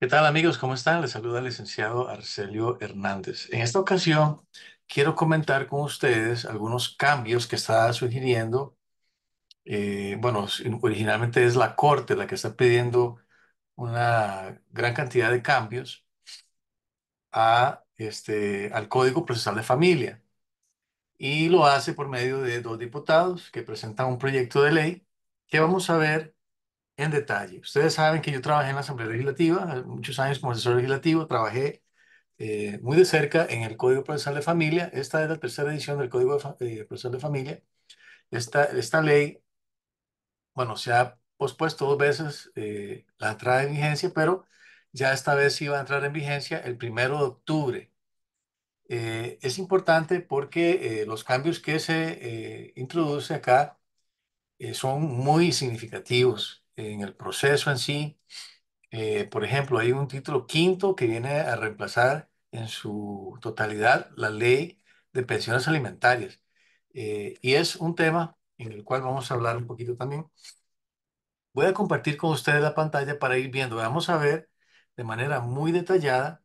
¿Qué tal amigos? ¿Cómo están? Les saluda el licenciado Arcelio Hernández. En esta ocasión quiero comentar con ustedes algunos cambios que está sugiriendo. Eh, bueno, originalmente es la Corte la que está pidiendo una gran cantidad de cambios a, este, al Código Procesal de Familia. Y lo hace por medio de dos diputados que presentan un proyecto de ley que vamos a ver en detalle. Ustedes saben que yo trabajé en la Asamblea Legislativa, eh, muchos años como asesor legislativo, trabajé eh, muy de cerca en el Código Procesal de Familia. Esta es la tercera edición del Código de, eh, Procesal de Familia. Esta, esta ley, bueno, se ha pospuesto dos veces la entrada en vigencia, pero ya esta vez iba a entrar en vigencia el primero de octubre. es importante porque los cambios que se introduce acá son muy significativos en el proceso en sí. Eh, por ejemplo, hay un título quinto que viene a reemplazar en su totalidad la ley de pensiones alimentarias. Eh, y es un tema en el cual vamos a hablar un poquito también. Voy a compartir con ustedes la pantalla para ir viendo. Vamos a ver de manera muy detallada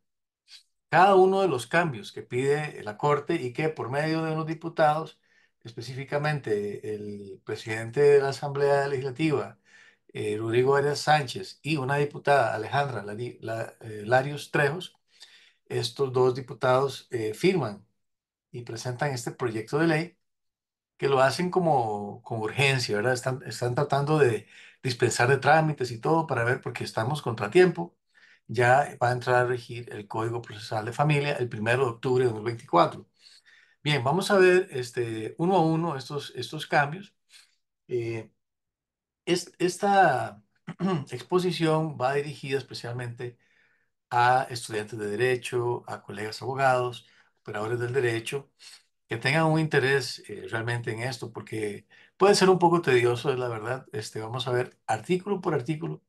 cada uno de los cambios que pide la Corte y que por medio de unos diputados, específicamente el presidente de la Asamblea Legislativa, eh, Rodrigo Arias Sánchez y una diputada, Alejandra eh, Larios Trejos, estos dos diputados eh, firman y presentan este proyecto de ley que lo hacen como con urgencia, ¿verdad? Están, tratando de dispensar de trámites y todo para ver porque estamos contratiempo. Ya va a entrar a regir el Código Procesal de Familia el primero de octubre de 2024. Bien, vamos a ver este, uno a uno estos, estos cambios. Eh, esta exposición va dirigida especialmente a estudiantes de derecho, a colegas abogados, operadores del derecho, que tengan un interés eh, realmente en esto, porque puede ser un poco tedioso, es la verdad. Este, vamos a ver artículo por artículo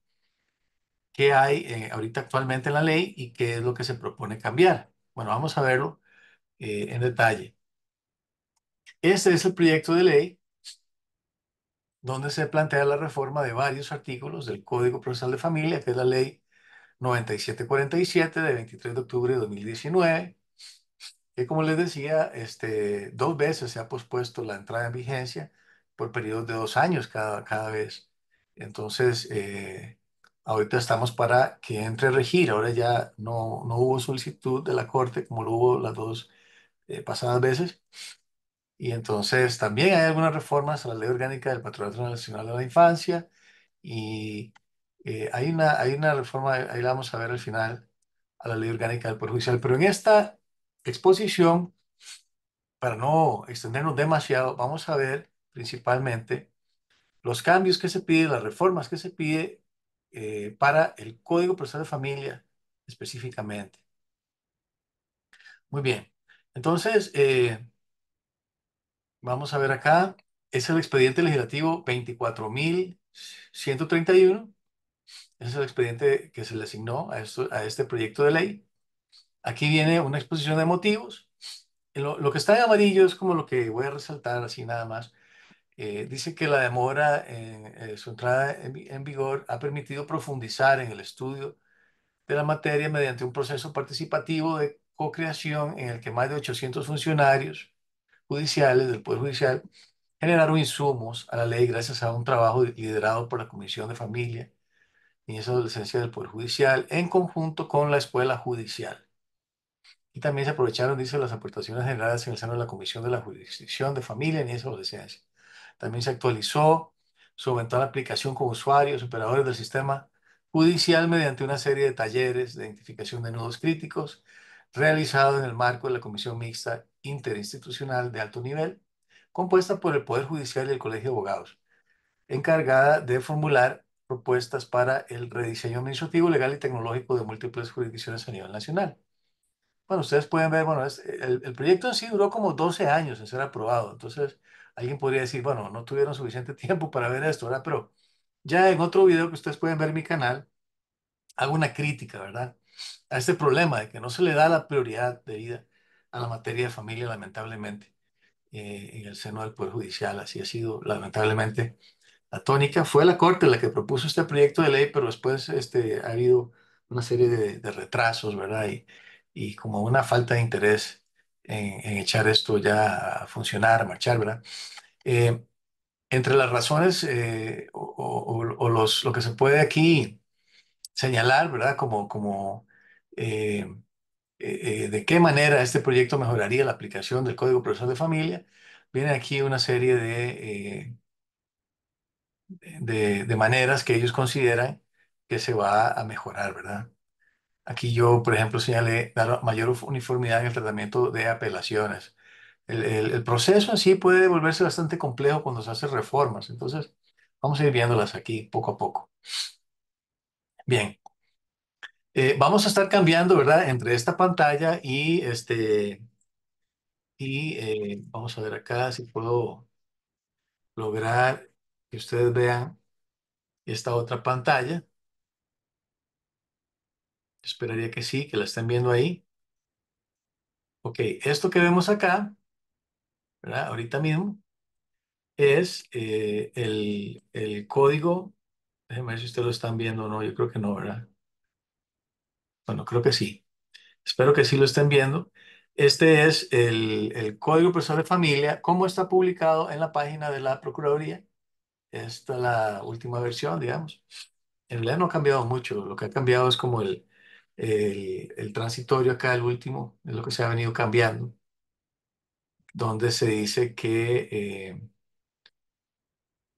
qué hay eh, ahorita actualmente en la ley y qué es lo que se propone cambiar. Bueno, vamos a verlo eh, en detalle. Este es el proyecto de ley donde se plantea la reforma de varios artículos del Código Procesal de Familia, que es la ley 9747 de 23 de octubre de 2019, que como les decía, este, dos veces se ha pospuesto la entrada en vigencia por periodos de dos años cada, cada vez. Entonces, eh, ahorita estamos para que entre a regir. Ahora ya no, hubo solicitud de la Corte como lo hubo las dos eh, pasadas veces. Y entonces también hay algunas reformas a la Ley Orgánica del Patronato Nacional de la Infancia y eh, hay, una, hay una reforma, ahí la vamos a ver al final, a la Ley Orgánica del Poder Judicial. Pero en esta exposición, para no extendernos demasiado, vamos a ver principalmente los cambios que se pide, las reformas que se pide eh, para el Código Procesal de Familia específicamente. Muy bien. Entonces, eh, Vamos a ver acá. Es el expediente legislativo 24.131. Es el expediente que se le asignó a, a este proyecto de ley. Aquí viene una exposición de motivos. Lo, que está en amarillo es como lo que voy a resaltar así nada más. Eh, dice que la demora en, eh, su entrada en, en vigor ha permitido profundizar en el estudio de la materia mediante un proceso participativo de co-creación en el que más de 800 funcionarios judiciales, del Poder Judicial, generaron insumos a la ley gracias a un trabajo liderado por la Comisión de Familia, y Esa Adolescencia del Poder Judicial, en conjunto con la Escuela Judicial. Y también se aprovecharon, dice, las aportaciones generadas en el seno de la Comisión de la Jurisdicción de Familia, y Esa Adolescencia. También se actualizó, se aumentó la aplicación con usuarios, operadores del sistema judicial mediante una serie de talleres de identificación de nudos críticos realizados en el marco de la Comisión Mixta interinstitucional de alto nivel, compuesta por el Poder Judicial y el Colegio de Abogados, encargada de formular propuestas para el rediseño administrativo, legal y tecnológico de múltiples jurisdicciones a nivel nacional. Bueno, ustedes pueden ver, bueno, el, proyecto en sí duró como 12 años en ser aprobado, entonces alguien podría decir, bueno, no tuvieron suficiente tiempo para ver esto, ¿verdad? Pero ya en otro video que ustedes pueden ver en mi canal, hago una crítica, ¿verdad? A este problema de que no se le da la prioridad de vida a la materia de familia, lamentablemente, eh, en el seno del Poder Judicial. Así ha sido, lamentablemente, la tónica. Fue la Corte la que propuso este proyecto de ley, pero después este, ha habido una serie de, retrasos, ¿verdad? Y, y, como una falta de interés en, echar esto ya a funcionar, a marchar, ¿verdad? Eh, entre las razones eh, o, los, lo que se puede aquí señalar, ¿verdad? Como, como eh, eh, de qué manera este proyecto mejoraría la aplicación del Código Procesal de Familia, viene aquí una serie eh, de, de, maneras que ellos consideran que se va a mejorar, ¿verdad? Aquí yo, por ejemplo, señalé dar mayor uniformidad en el tratamiento de apelaciones. El, el, el proceso en sí puede volverse bastante complejo cuando se hacen reformas, entonces vamos a ir viéndolas aquí poco a poco. Bien, eh, vamos a estar cambiando, ¿verdad? Entre esta pantalla y este... Y eh, vamos a ver acá si puedo lograr que ustedes vean esta otra pantalla. Esperaría que sí, que la estén viendo ahí. Ok, esto que vemos acá, ¿verdad? ahorita mismo, es eh, el, el código. Déjenme ver si ustedes lo están viendo o no. Yo creo que no, ¿verdad? Bueno, creo que sí. Espero que sí lo estén viendo. Este es el, Código profesor de Familia, como está publicado en la página de la Procuraduría. Esta es la última versión, digamos. En realidad no ha cambiado mucho. Lo que ha cambiado es como el, el, transitorio acá, el último, es lo que se ha venido cambiando, donde se dice que... Eh,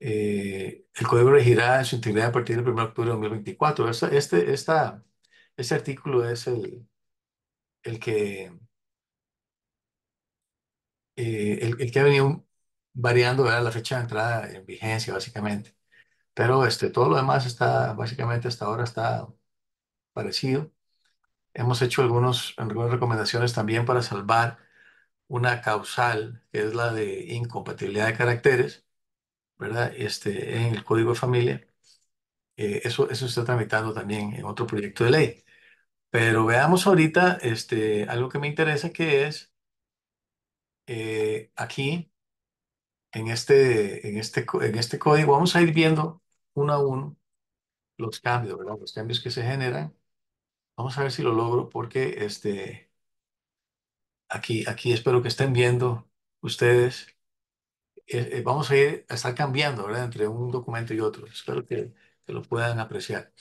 eh, el código regirá en su integridad a partir del 1 de octubre de 2024. este, esta, ese artículo es el, el que, eh, el, que ha venido variando ¿verdad? la fecha de entrada en vigencia, básicamente. Pero este, todo lo demás está, básicamente hasta ahora está parecido. Hemos hecho algunos, algunas recomendaciones también para salvar una causal, que es la de incompatibilidad de caracteres, ¿verdad? Este, en el código de familia eh, eso, eso se está tramitando también en otro proyecto de ley. Pero veamos ahorita este, algo que me interesa, que es eh, aquí, en este, en, este, en este código, vamos a ir viendo uno a uno los cambios, ¿verdad? Los cambios que se generan. Vamos a ver si lo logro porque este, aquí, aquí espero que estén viendo ustedes. Eh, vamos a ir a estar cambiando, ¿verdad? Entre un documento y otro. Espero que que lo puedan apreciar.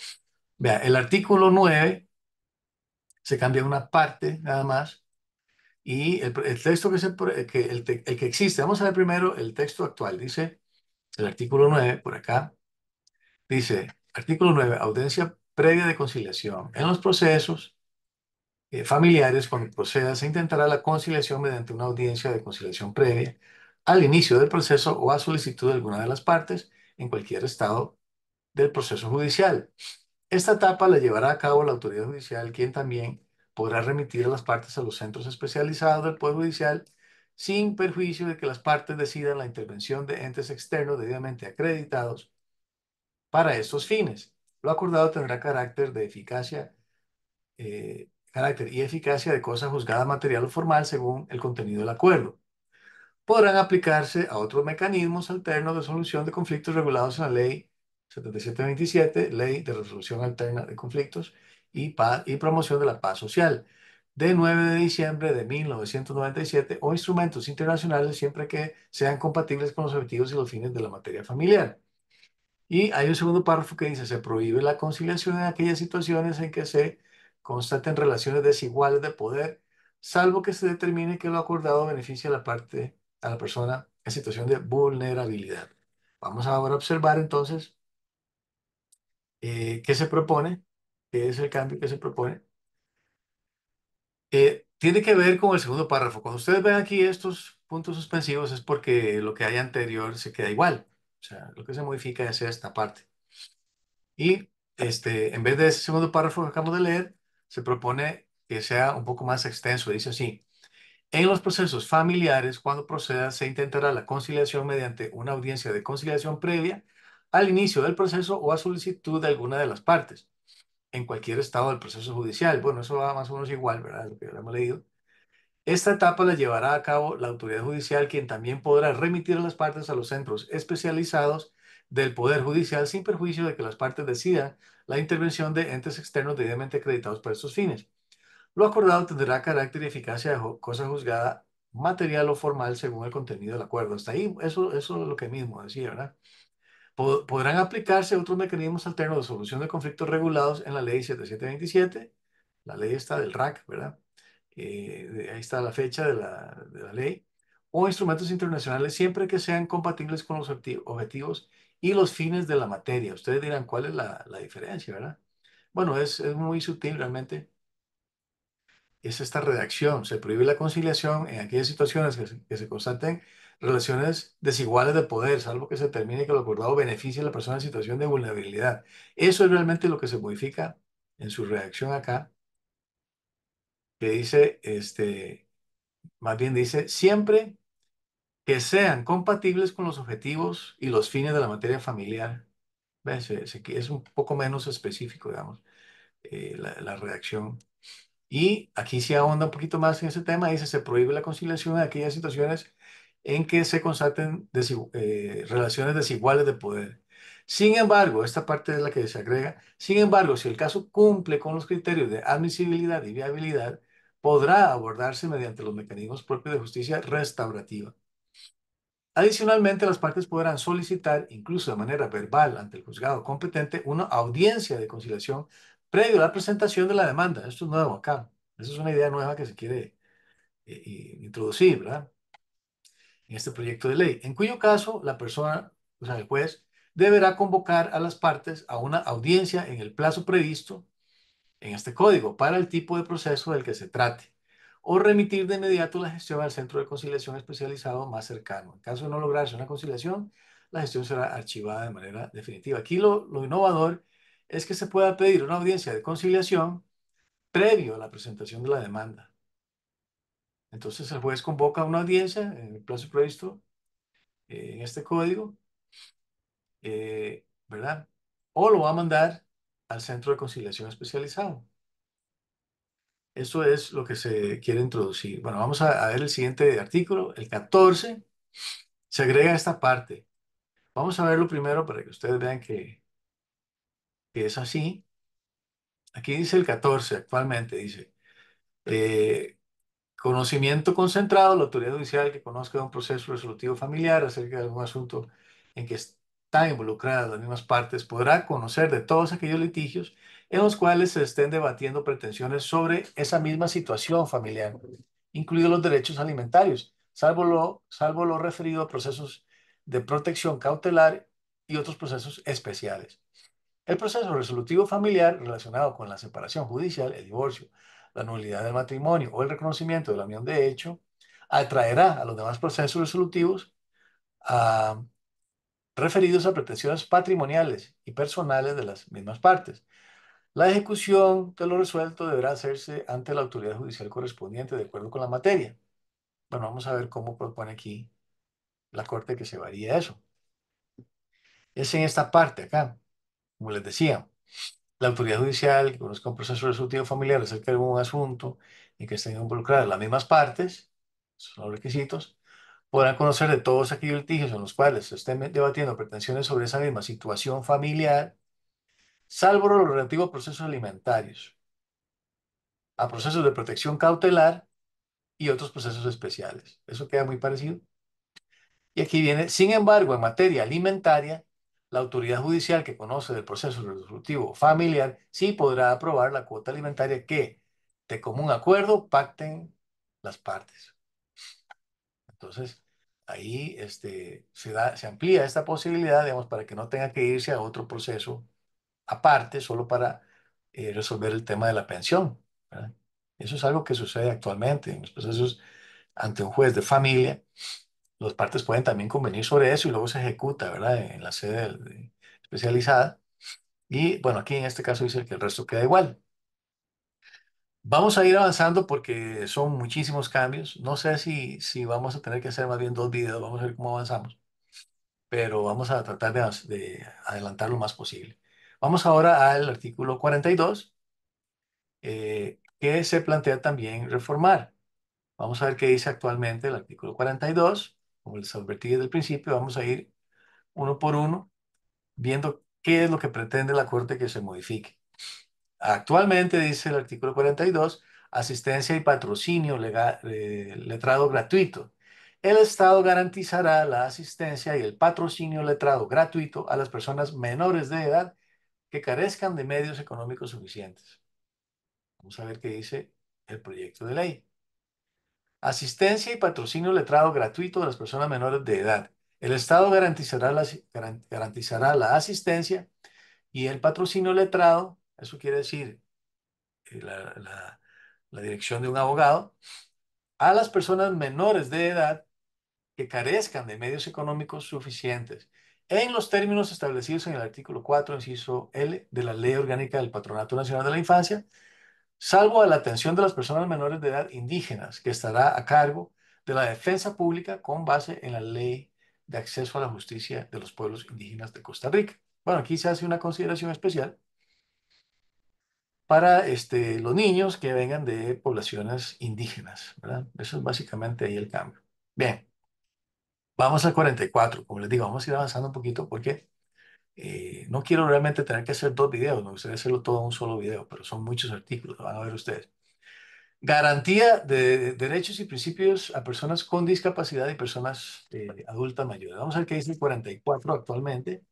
Vea, el artículo 9 se cambia una parte nada más y el, texto que, se, que, el, que existe, vamos a ver primero el texto actual, dice el artículo 9 por acá, dice artículo 9, audiencia previa de conciliación. En los procesos eh, familiares, cuando proceda, se intentará la conciliación mediante una audiencia de conciliación previa al inicio del proceso o a solicitud de alguna de las partes en cualquier estado del proceso judicial. Esta etapa la llevará a cabo la autoridad judicial, quien también podrá remitir a las partes a los centros especializados del Poder Judicial sin perjuicio de que las partes decidan la intervención de entes externos debidamente acreditados para estos fines. Lo acordado tendrá carácter de eficacia, eh, carácter y eficacia de cosa juzgada material o formal según el contenido del acuerdo. Podrán aplicarse a otros mecanismos alternos de solución de conflictos regulados en la ley 7727, Ley de Resolución Alterna de Conflictos y, y Promoción de la Paz Social, de 9 de diciembre de 1997, o instrumentos internacionales siempre que sean compatibles con los objetivos y los fines de la materia familiar. Y hay un segundo párrafo que dice, se prohíbe la conciliación en aquellas situaciones en que se constaten relaciones desiguales de poder, salvo que se determine que lo acordado beneficia a la parte, a la persona en situación de vulnerabilidad. Vamos ahora a observar entonces eh, ¿Qué se propone, ¿Qué es el cambio que se propone, eh, tiene que ver con el segundo párrafo. Cuando ustedes ven aquí estos puntos suspensivos es porque lo que hay anterior se queda igual. O sea, lo que se modifica es esta parte. Y este, en vez de ese segundo párrafo que acabamos de leer, se propone que sea un poco más extenso. Dice así, en los procesos familiares, cuando proceda, se intentará la conciliación mediante una audiencia de conciliación previa al inicio del proceso o a solicitud de alguna de las partes, en cualquier estado del proceso judicial. Bueno, eso va más o menos igual, ¿verdad? Lo que hemos leído. Esta etapa la llevará a cabo la autoridad judicial, quien también podrá remitir a las partes a los centros especializados del Poder Judicial sin perjuicio de que las partes decidan la intervención de entes externos debidamente acreditados para estos fines. Lo acordado tendrá carácter y eficacia de cosa juzgada material o formal según el contenido del acuerdo. Hasta ahí, eso, eso es lo que mismo decía, ¿verdad? podrán aplicarse otros mecanismos alternos de solución de conflictos regulados en la ley 7727, la ley está del RAC, ¿verdad? Eh, ahí está la fecha de la, ley, o instrumentos internacionales siempre que sean compatibles con los objetivos y los fines de la materia. Ustedes dirán cuál es la, diferencia, ¿verdad? Bueno, es, es muy sutil realmente es esta redacción. Se prohíbe la conciliación en aquellas situaciones que se, constaten relaciones desiguales de poder, salvo que se termine que lo acordado beneficie a la persona en situación de vulnerabilidad. Eso es realmente lo que se modifica en su reacción acá, que dice, este, más bien dice, siempre que sean compatibles con los objetivos y los fines de la materia familiar. Es un poco menos específico, digamos, eh, la, reacción. Y aquí se ahonda un poquito más en ese tema, dice, se prohíbe la conciliación en aquellas situaciones en que se constaten eh, relaciones desiguales de poder. Sin embargo, esta parte es la que se agrega, sin embargo, si el caso cumple con los criterios de admisibilidad y viabilidad, podrá abordarse mediante los mecanismos propios de justicia restaurativa. Adicionalmente, las partes podrán solicitar, incluso de manera verbal ante el juzgado competente, una audiencia de conciliación previo a la presentación de la demanda. Esto es nuevo acá. Esa es una idea nueva que se quiere eh, eh, introducir, ¿verdad? en este proyecto de ley, en cuyo caso la persona, o sea, el juez, deberá convocar a las partes a una audiencia en el plazo previsto en este código para el tipo de proceso del que se trate o remitir de inmediato la gestión al centro de conciliación especializado más cercano. En caso de no lograrse una conciliación, la gestión será archivada de manera definitiva. Aquí lo, lo innovador es que se pueda pedir una audiencia de conciliación previo a la presentación de la demanda. Entonces el juez convoca una audiencia en el plazo previsto eh, en este código, eh, ¿verdad? O lo va a mandar al centro de conciliación especializado. Eso es lo que se quiere introducir. Bueno, vamos a, ver el siguiente artículo, el 14. Se agrega esta parte. Vamos a verlo primero para que ustedes vean que, es así. Aquí dice el 14 actualmente, dice, eh, Conocimiento concentrado, la autoridad judicial que conozca de un proceso resolutivo familiar acerca de algún asunto en que están involucradas las mismas partes podrá conocer de todos aquellos litigios en los cuales se estén debatiendo pretensiones sobre esa misma situación familiar, incluidos los derechos alimentarios, salvo lo, salvo lo referido a procesos de protección cautelar y otros procesos especiales. El proceso resolutivo familiar relacionado con la separación judicial, el divorcio, la nulidad del matrimonio o el reconocimiento de la unión de hecho, atraerá a los demás procesos resolutivos ah, referidos a pretensiones patrimoniales y personales de las mismas partes. La ejecución de lo resuelto deberá hacerse ante la autoridad judicial correspondiente de acuerdo con la materia. Bueno, vamos a ver cómo propone aquí la Corte que se varía eso. Es en esta parte acá, como les decía la autoridad judicial, que conozca un proceso resolutivo familiar acerca de algún asunto y que estén involucradas las mismas partes, son los requisitos, podrán conocer de todos aquellos litigios en los cuales se estén debatiendo pretensiones sobre esa misma situación familiar, salvo los relativos a procesos alimentarios, a procesos de protección cautelar y otros procesos especiales. Eso queda muy parecido. Y aquí viene, sin embargo, en materia alimentaria, la autoridad judicial que conoce del proceso resolutivo familiar sí podrá aprobar la cuota alimentaria que, de común acuerdo, pacten las partes. Entonces, ahí este, se, da, se amplía esta posibilidad, digamos, para que no tenga que irse a otro proceso aparte solo para eh, resolver el tema de la pensión. Eso es algo que sucede actualmente en los procesos ante un juez de familia. Las partes pueden también convenir sobre eso y luego se ejecuta, ¿verdad? En la sede especializada. Y bueno, aquí en este caso dice que el resto queda igual. Vamos a ir avanzando porque son muchísimos cambios. No sé si, si vamos a tener que hacer más bien dos videos, vamos a ver cómo avanzamos. Pero vamos a tratar de, adelantar lo más posible. Vamos ahora al artículo 42, eh, que se plantea también reformar. Vamos a ver qué dice actualmente el artículo 42 como les advertí desde el principio, vamos a ir uno por uno viendo qué es lo que pretende la Corte que se modifique. Actualmente, dice el artículo 42, asistencia y patrocinio eh, letrado gratuito. El Estado garantizará la asistencia y el patrocinio letrado gratuito a las personas menores de edad que carezcan de medios económicos suficientes. Vamos a ver qué dice el proyecto de ley. Asistencia y patrocinio letrado gratuito de las personas menores de edad. El Estado garantizará la, garantizará la asistencia y el patrocinio letrado, eso quiere decir eh, la, la dirección de un abogado, a las personas menores de edad que carezcan de medios económicos suficientes en los términos establecidos en el artículo 4, inciso L de la Ley Orgánica del Patronato Nacional de la Infancia salvo a la atención de las personas menores de edad indígenas, que estará a cargo de la defensa pública con base en la ley de acceso a la justicia de los pueblos indígenas de Costa Rica. Bueno, aquí se hace una consideración especial para este, los niños que vengan de poblaciones indígenas, ¿verdad? Eso es básicamente ahí el cambio. Bien, vamos al 44. Como les digo, vamos a ir avanzando un poquito porque eh, no quiero realmente tener que hacer dos videos, me gustaría hacerlo todo en un solo video, pero son muchos artículos, lo van a ver ustedes. Garantía de derechos y principios a personas con discapacidad y personas eh, adultas mayores. Vamos a ver qué dice el 44 actualmente.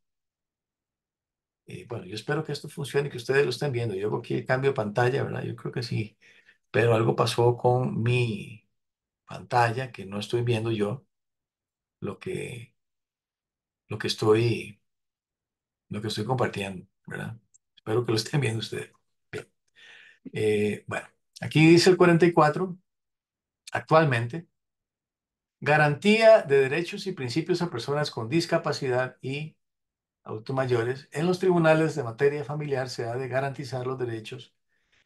Eh, bueno, yo espero que esto funcione y que ustedes lo estén viendo. Yo hago aquí cambio de pantalla, ¿verdad? Yo creo que sí. Pero algo pasó con mi pantalla que no estoy viendo yo lo que, lo que estoy lo que estoy compartiendo, ¿verdad? Espero que lo estén viendo ustedes. Bien. Eh, bueno, aquí dice el 44, actualmente, garantía de derechos y principios a personas con discapacidad y adultos mayores, en los tribunales de materia familiar se ha de garantizar los derechos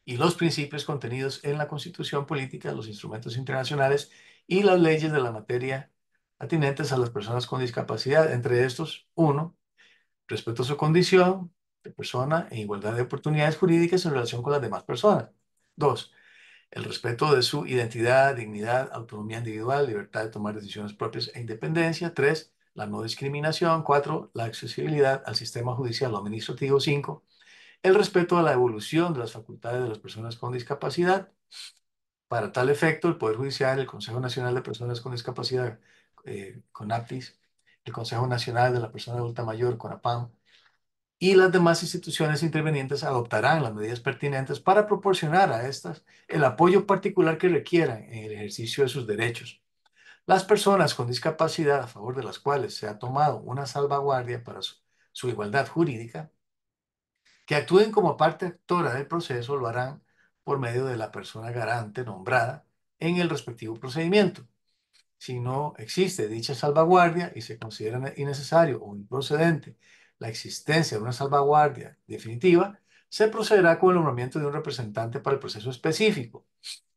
y los principios contenidos en la Constitución Política, los instrumentos internacionales y las leyes de la materia atinentes a las personas con discapacidad, entre estos, uno, respecto a su condición de persona e igualdad de oportunidades jurídicas en relación con las demás personas. Dos, el respeto de su identidad, dignidad, autonomía individual, libertad de tomar decisiones propias e independencia. Tres, la no discriminación. Cuatro, la accesibilidad al sistema judicial o administrativo. Cinco, el respeto a la evolución de las facultades de las personas con discapacidad. Para tal efecto, el Poder Judicial, el Consejo Nacional de Personas con Discapacidad, eh, con APIS el Consejo Nacional de la Persona Adulta Mayor, CONAPAM, y las demás instituciones intervenientes adoptarán las medidas pertinentes para proporcionar a estas el apoyo particular que requieran en el ejercicio de sus derechos. Las personas con discapacidad a favor de las cuales se ha tomado una salvaguardia para su igualdad jurídica, que actúen como parte actora del proceso, lo harán por medio de la persona garante nombrada en el respectivo procedimiento si no existe dicha salvaguardia y se considera innecesario o improcedente la existencia de una salvaguardia definitiva, se procederá con el nombramiento de un representante para el proceso específico,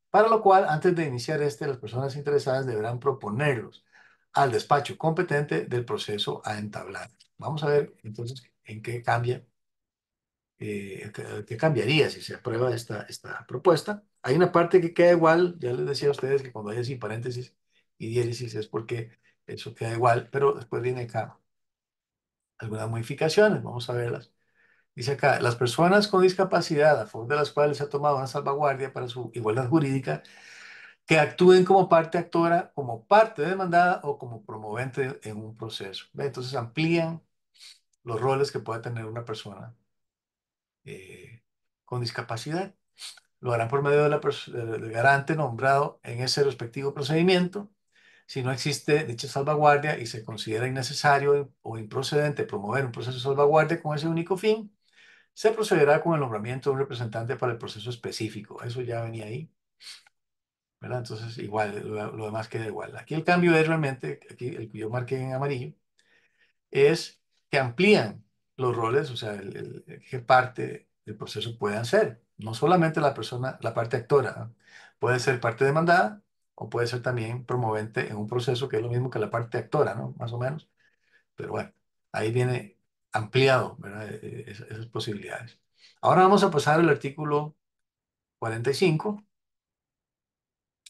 para lo cual, antes de iniciar este, las personas interesadas deberán proponerlos al despacho competente del proceso a entablar. Vamos a ver entonces en qué cambia, eh, qué cambiaría si se aprueba esta, esta propuesta. Hay una parte que queda igual, ya les decía a ustedes que cuando hay sin paréntesis, y diéresis es porque eso queda igual, pero después viene acá algunas modificaciones, vamos a verlas. Dice acá, las personas con discapacidad, a favor de las cuales se ha tomado una salvaguardia para su igualdad jurídica, que actúen como parte actora, como parte demandada o como promovente en un proceso. ¿Ve? Entonces amplían los roles que puede tener una persona eh, con discapacidad. Lo harán por medio del garante nombrado en ese respectivo procedimiento si no existe dicha salvaguardia y se considera innecesario o improcedente promover un proceso de salvaguardia con ese único fin, se procederá con el nombramiento de un representante para el proceso específico. Eso ya venía ahí. ¿verdad? Entonces, igual, lo, demás queda igual. Aquí el cambio es realmente, aquí el que yo marqué en amarillo, es que amplían los roles, o sea, el, qué parte del proceso puedan ser. No solamente la persona, la parte actora, ¿ah? puede ser parte demandada, o puede ser también promovente en un proceso que es lo mismo que la parte actora, ¿no? Más o menos. Pero bueno, ahí viene ampliado ¿verdad? E-, e-, esas posibilidades. Ahora vamos a pasar al artículo 45.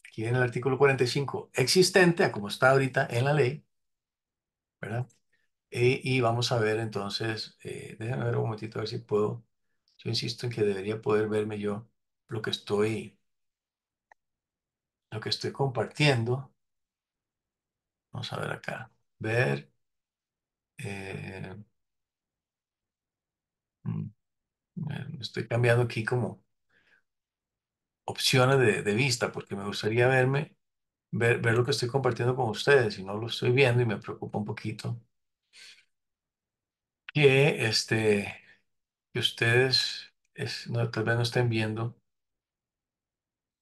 Aquí viene el artículo 45 existente, a como está ahorita en la ley, ¿verdad? E-, y vamos a ver entonces, eh, déjenme ver un momentito a ver si puedo, yo insisto en que debería poder verme yo lo que estoy lo que estoy compartiendo. Vamos a ver acá. Ver. Eh, mm, eh, estoy cambiando aquí como opciones de, vista porque me gustaría verme, ver, lo que estoy compartiendo con ustedes y no lo estoy viendo y me preocupa un poquito que este que ustedes es, tal vez no estén viendo.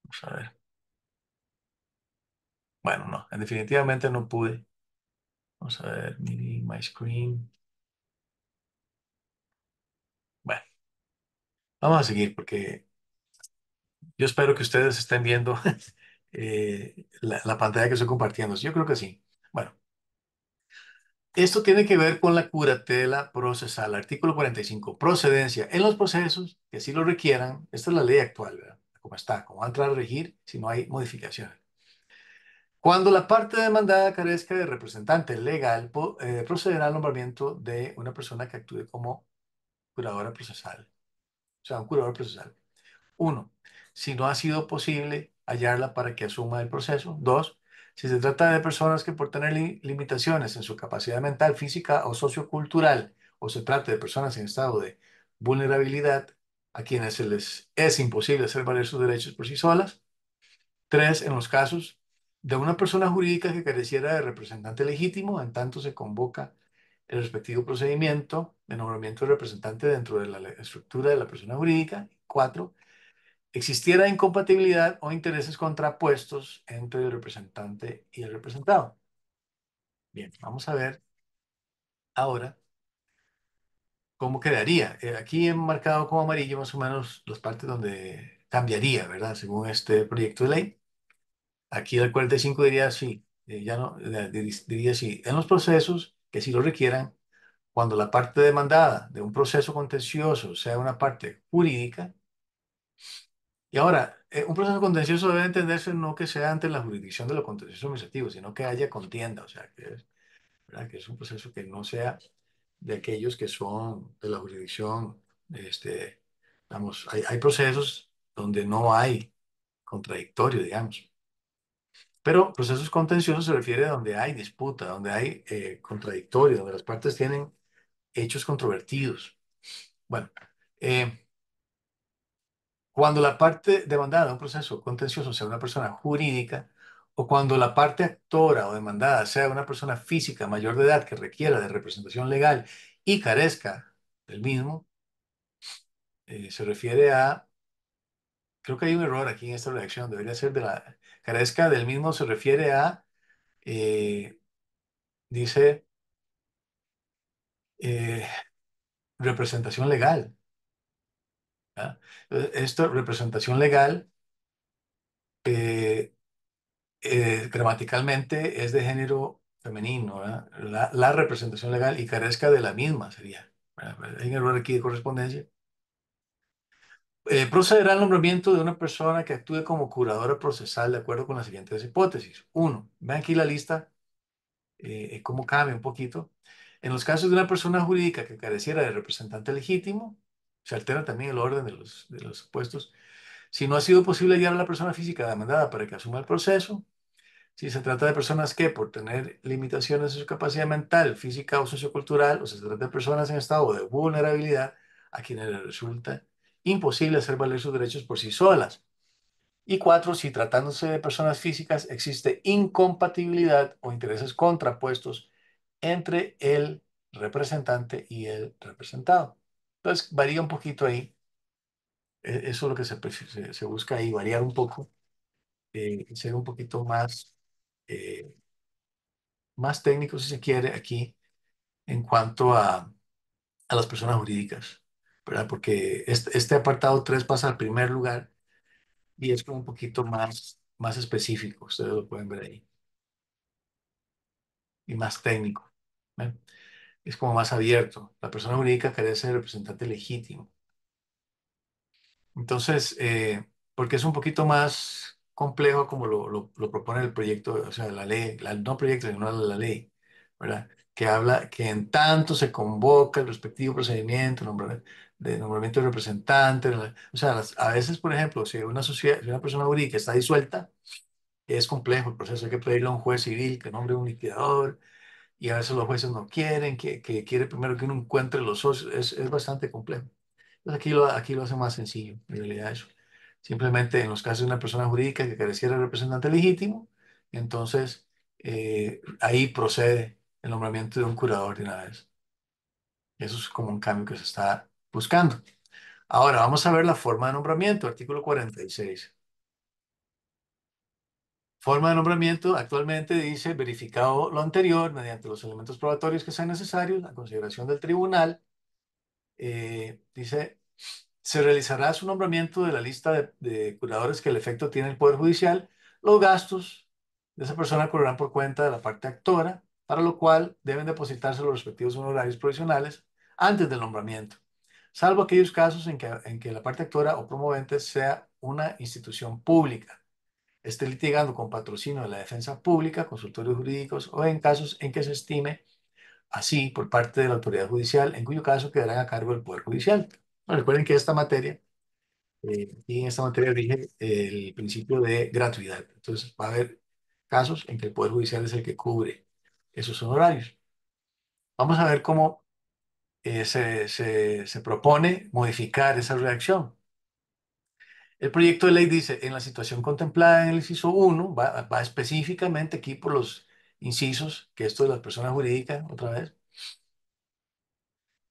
Vamos a ver. Bueno, no, definitivamente no pude. Vamos a ver, mini my screen. Bueno, vamos a seguir porque yo espero que ustedes estén viendo eh, la, la, pantalla que estoy compartiendo. Yo creo que sí. Bueno, esto tiene que ver con la curatela procesal. Artículo 45. Procedencia. En los procesos que sí lo requieran, esta es la ley actual, ¿verdad? Como está, como va a entrar a regir si no hay modificaciones. Cuando la parte demandada carezca de representante legal, eh, procederá al nombramiento de una persona que actúe como curadora procesal. O sea, un curador procesal. Uno, si no ha sido posible hallarla para que asuma el proceso. Dos, si se trata de personas que por tener limitaciones en su capacidad mental, física o sociocultural, o se trata de personas en estado de vulnerabilidad, a quienes se les es imposible hacer valer sus derechos por sí solas. Tres, en los casos de una persona jurídica que careciera de representante legítimo, en tanto se convoca el respectivo procedimiento de nombramiento de representante dentro de la estructura de la persona jurídica. Cuatro, existiera incompatibilidad o intereses contrapuestos entre el representante y el representado. Bien, vamos a ver ahora cómo quedaría. Eh, aquí he marcado como amarillo más o menos las partes donde cambiaría, ¿verdad? Según este proyecto de ley. Aquí el 45 diría sí, eh, ya no, diría sí, en los procesos que sí lo requieran, cuando la parte demandada de un proceso contencioso sea una parte jurídica, y ahora, eh, un proceso contencioso debe entenderse no que sea ante la jurisdicción de lo contencioso administrativo, sino que haya contienda, o sea, que es, un proceso que no sea de aquellos que son de la jurisdicción, este, vamos hay procesos donde no hay contradictorio, digamos. Pero procesos pues, contenciosos se refiere a donde hay disputa, donde hay eh, contradictorio, donde las partes tienen hechos controvertidos. Bueno, eh, cuando la parte demandada de un proceso contencioso sea una persona jurídica o cuando la parte actora o demandada sea una persona física mayor de edad que requiera de representación legal y carezca del mismo, eh, se refiere a, creo que hay un error aquí en esta redacción, debería ser de la Carezca del mismo se refiere a, eh, dice, eh, representación legal. E-, esto, representación legal, eh, gramaticalmente es de género femenino, la, representación legal y carezca de la misma sería. En Hay un error aquí de correspondencia. Eh, procederá al nombramiento de una persona que actúe como curadora procesal de acuerdo con las siguientes hipótesis. Uno, vean aquí la lista, eh, eh, cómo cambia un poquito. En los casos de una persona jurídica que careciera de representante legítimo, se altera también el orden de los, de Si no ha sido posible hallar a la persona física demandada para que asuma el proceso, si se trata de personas que, por tener limitaciones en su capacidad mental, física o sociocultural, o se trata de personas en estado de vulnerabilidad, a quienes le resulta imposible hacer valer sus derechos por sí solas. Y cuatro, si tratándose de personas físicas existe incompatibilidad o intereses contrapuestos entre el representante y el representado. Entonces varía un poquito ahí. E, eso es lo que se, busca ahí, variar un poco, eh, ser un poquito más, eh, más técnico si se quiere aquí en cuanto a las personas jurídicas. Porque este, apartado 3 pasa al primer lugar y es como un poquito más, más específico, ustedes lo pueden ver ahí. Y más técnico. Es como más abierto. La persona jurídica carece ser representante legítimo. Entonces, eh, porque es un poquito más complejo como lo, propone el proyecto, o sea, la ley, no proyecto, sino la, ley, ¿verdad? Que habla que en tanto se convoca el respectivo procedimiento, nombrar, de nombramiento de representantes. O sea, a veces, por ejemplo, si una sociedad, una persona jurídica está disuelta, es complejo el proceso, hay que pedirle a un juez civil que nombre un liquidador, y a veces los jueces no quieren, que, que quiere primero que uno encuentre los socios, es, bastante complejo. Entonces aquí lo, aquí lo hace más sencillo, en realidad eso. Simplemente en los casos de una persona jurídica que careciera de representante legítimo, entonces eh, ahí procede el nombramiento de un curador de una vez. Eso es como un cambio que se está buscando. Ahora vamos a ver la forma de nombramiento, artículo 46. Forma de nombramiento actualmente dice verificado lo anterior mediante los elementos probatorios que sean necesarios la consideración del tribunal. Eh, dice, se realizará su nombramiento de la lista de, de, curadores que el efecto tiene el Poder Judicial. Los gastos de esa persona correrán por cuenta de la parte actora, para lo cual deben depositarse los respectivos honorarios provisionales antes del nombramiento salvo aquellos casos en que, en que la parte actora o promovente sea una institución pública, esté litigando con patrocinio de la defensa pública, consultorios jurídicos o en casos en que se estime así por parte de la autoridad judicial, en cuyo caso quedarán a cargo el Poder Judicial. recuerden que esta materia, eh, y en esta materia rige el principio de gratuidad. Entonces va a haber casos en que el Poder Judicial es el que cubre esos honorarios. Vamos a ver cómo eh, se, propone modificar esa reacción. El proyecto de ley dice, en la situación contemplada en el inciso 1, va, específicamente aquí por los incisos, que esto de las personas jurídicas, otra vez,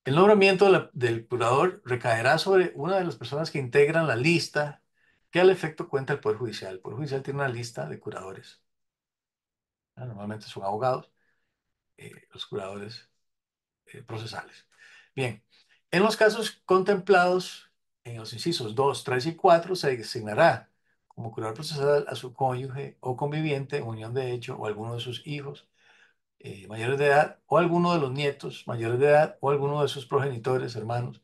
el nombramiento del curador recaerá sobre una de las personas que integran la lista que al efecto cuenta el Poder Judicial. El Poder Judicial tiene una lista de curadores. Ah, normalmente son abogados, eh, los curadores eh, procesales. Bien, en los casos contemplados en los incisos 2, 3 y 4 se designará como curador procesal a su cónyuge o conviviente, unión de hecho, o alguno de sus hijos eh, mayores de edad, o alguno de los nietos mayores de edad, o alguno de sus progenitores, hermanos,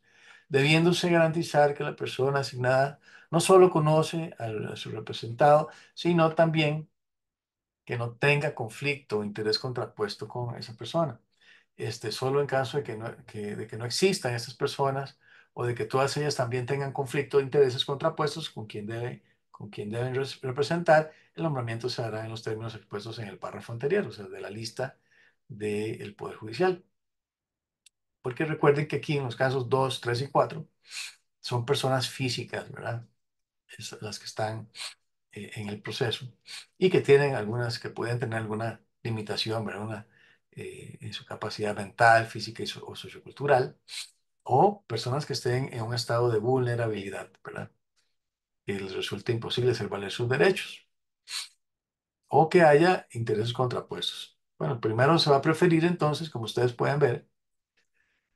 debiéndose garantizar que la persona asignada no solo conoce a su representado, sino también que no tenga conflicto o interés contrapuesto con esa persona. Este, solo en caso de que, no, de que no existan estas personas o de que todas ellas también tengan conflicto de intereses contrapuestos con quien, debe, con deben representar, el nombramiento se hará en los términos expuestos en el párrafo anterior, o sea, de la lista del Poder Judicial. Porque recuerden que aquí en los casos 2, 3 y 4 son personas físicas, ¿verdad? las que están eh, en el proceso y que tienen algunas, que pueden tener alguna limitación, ¿verdad? Eh, en su capacidad mental, física o sociocultural, o personas que estén en un estado de vulnerabilidad, ¿verdad? Que les resulte imposible hacer valer sus derechos. O que haya intereses contrapuestos. Bueno, primero se va a preferir entonces, como ustedes pueden ver,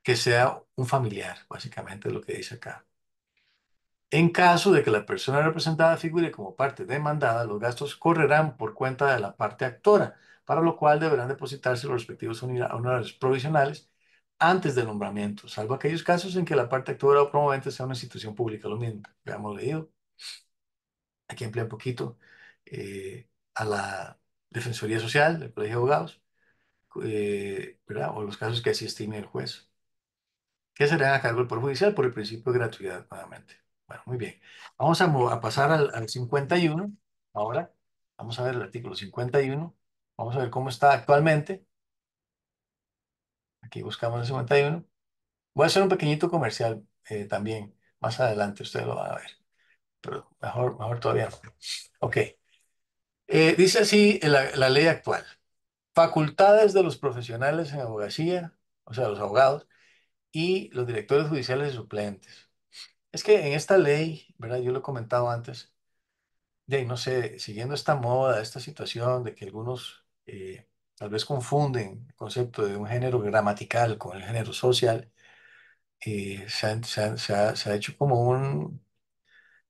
que sea un familiar, básicamente lo que dice acá. En caso de que la persona representada figure como parte demandada, los gastos correrán por cuenta de la parte actora para lo cual deberán depositarse los respectivos honorarios provisionales antes del nombramiento, salvo aquellos casos en que la parte actora o promovente sea una institución pública, lo mismo veamos leído. Aquí emplea un poquito eh, a la Defensoría Social el Colegio de Abogados, eh, ¿verdad? o los casos que así estime el juez, que serán a cargo del Poder Judicial por el principio de gratuidad nuevamente. Bueno, muy bien. Vamos a, pasar al 51. Ahora vamos a ver el artículo 51 Vamos a ver cómo está actualmente. Aquí buscamos el 51. Voy a hacer un pequeñito comercial eh, también. Más adelante ustedes lo van a ver. Pero mejor, mejor todavía. Ok. Eh, dice así la, ley actual. Facultades de los profesionales en abogacía, o sea, los abogados, y los directores judiciales y suplentes. Es que en esta ley, ¿verdad? Yo lo he comentado antes, de, no sé, siguiendo esta moda, esta situación de que algunos eh, tal vez confunden el concepto de un género gramatical con el género social, eh, se, ha, hecho como un...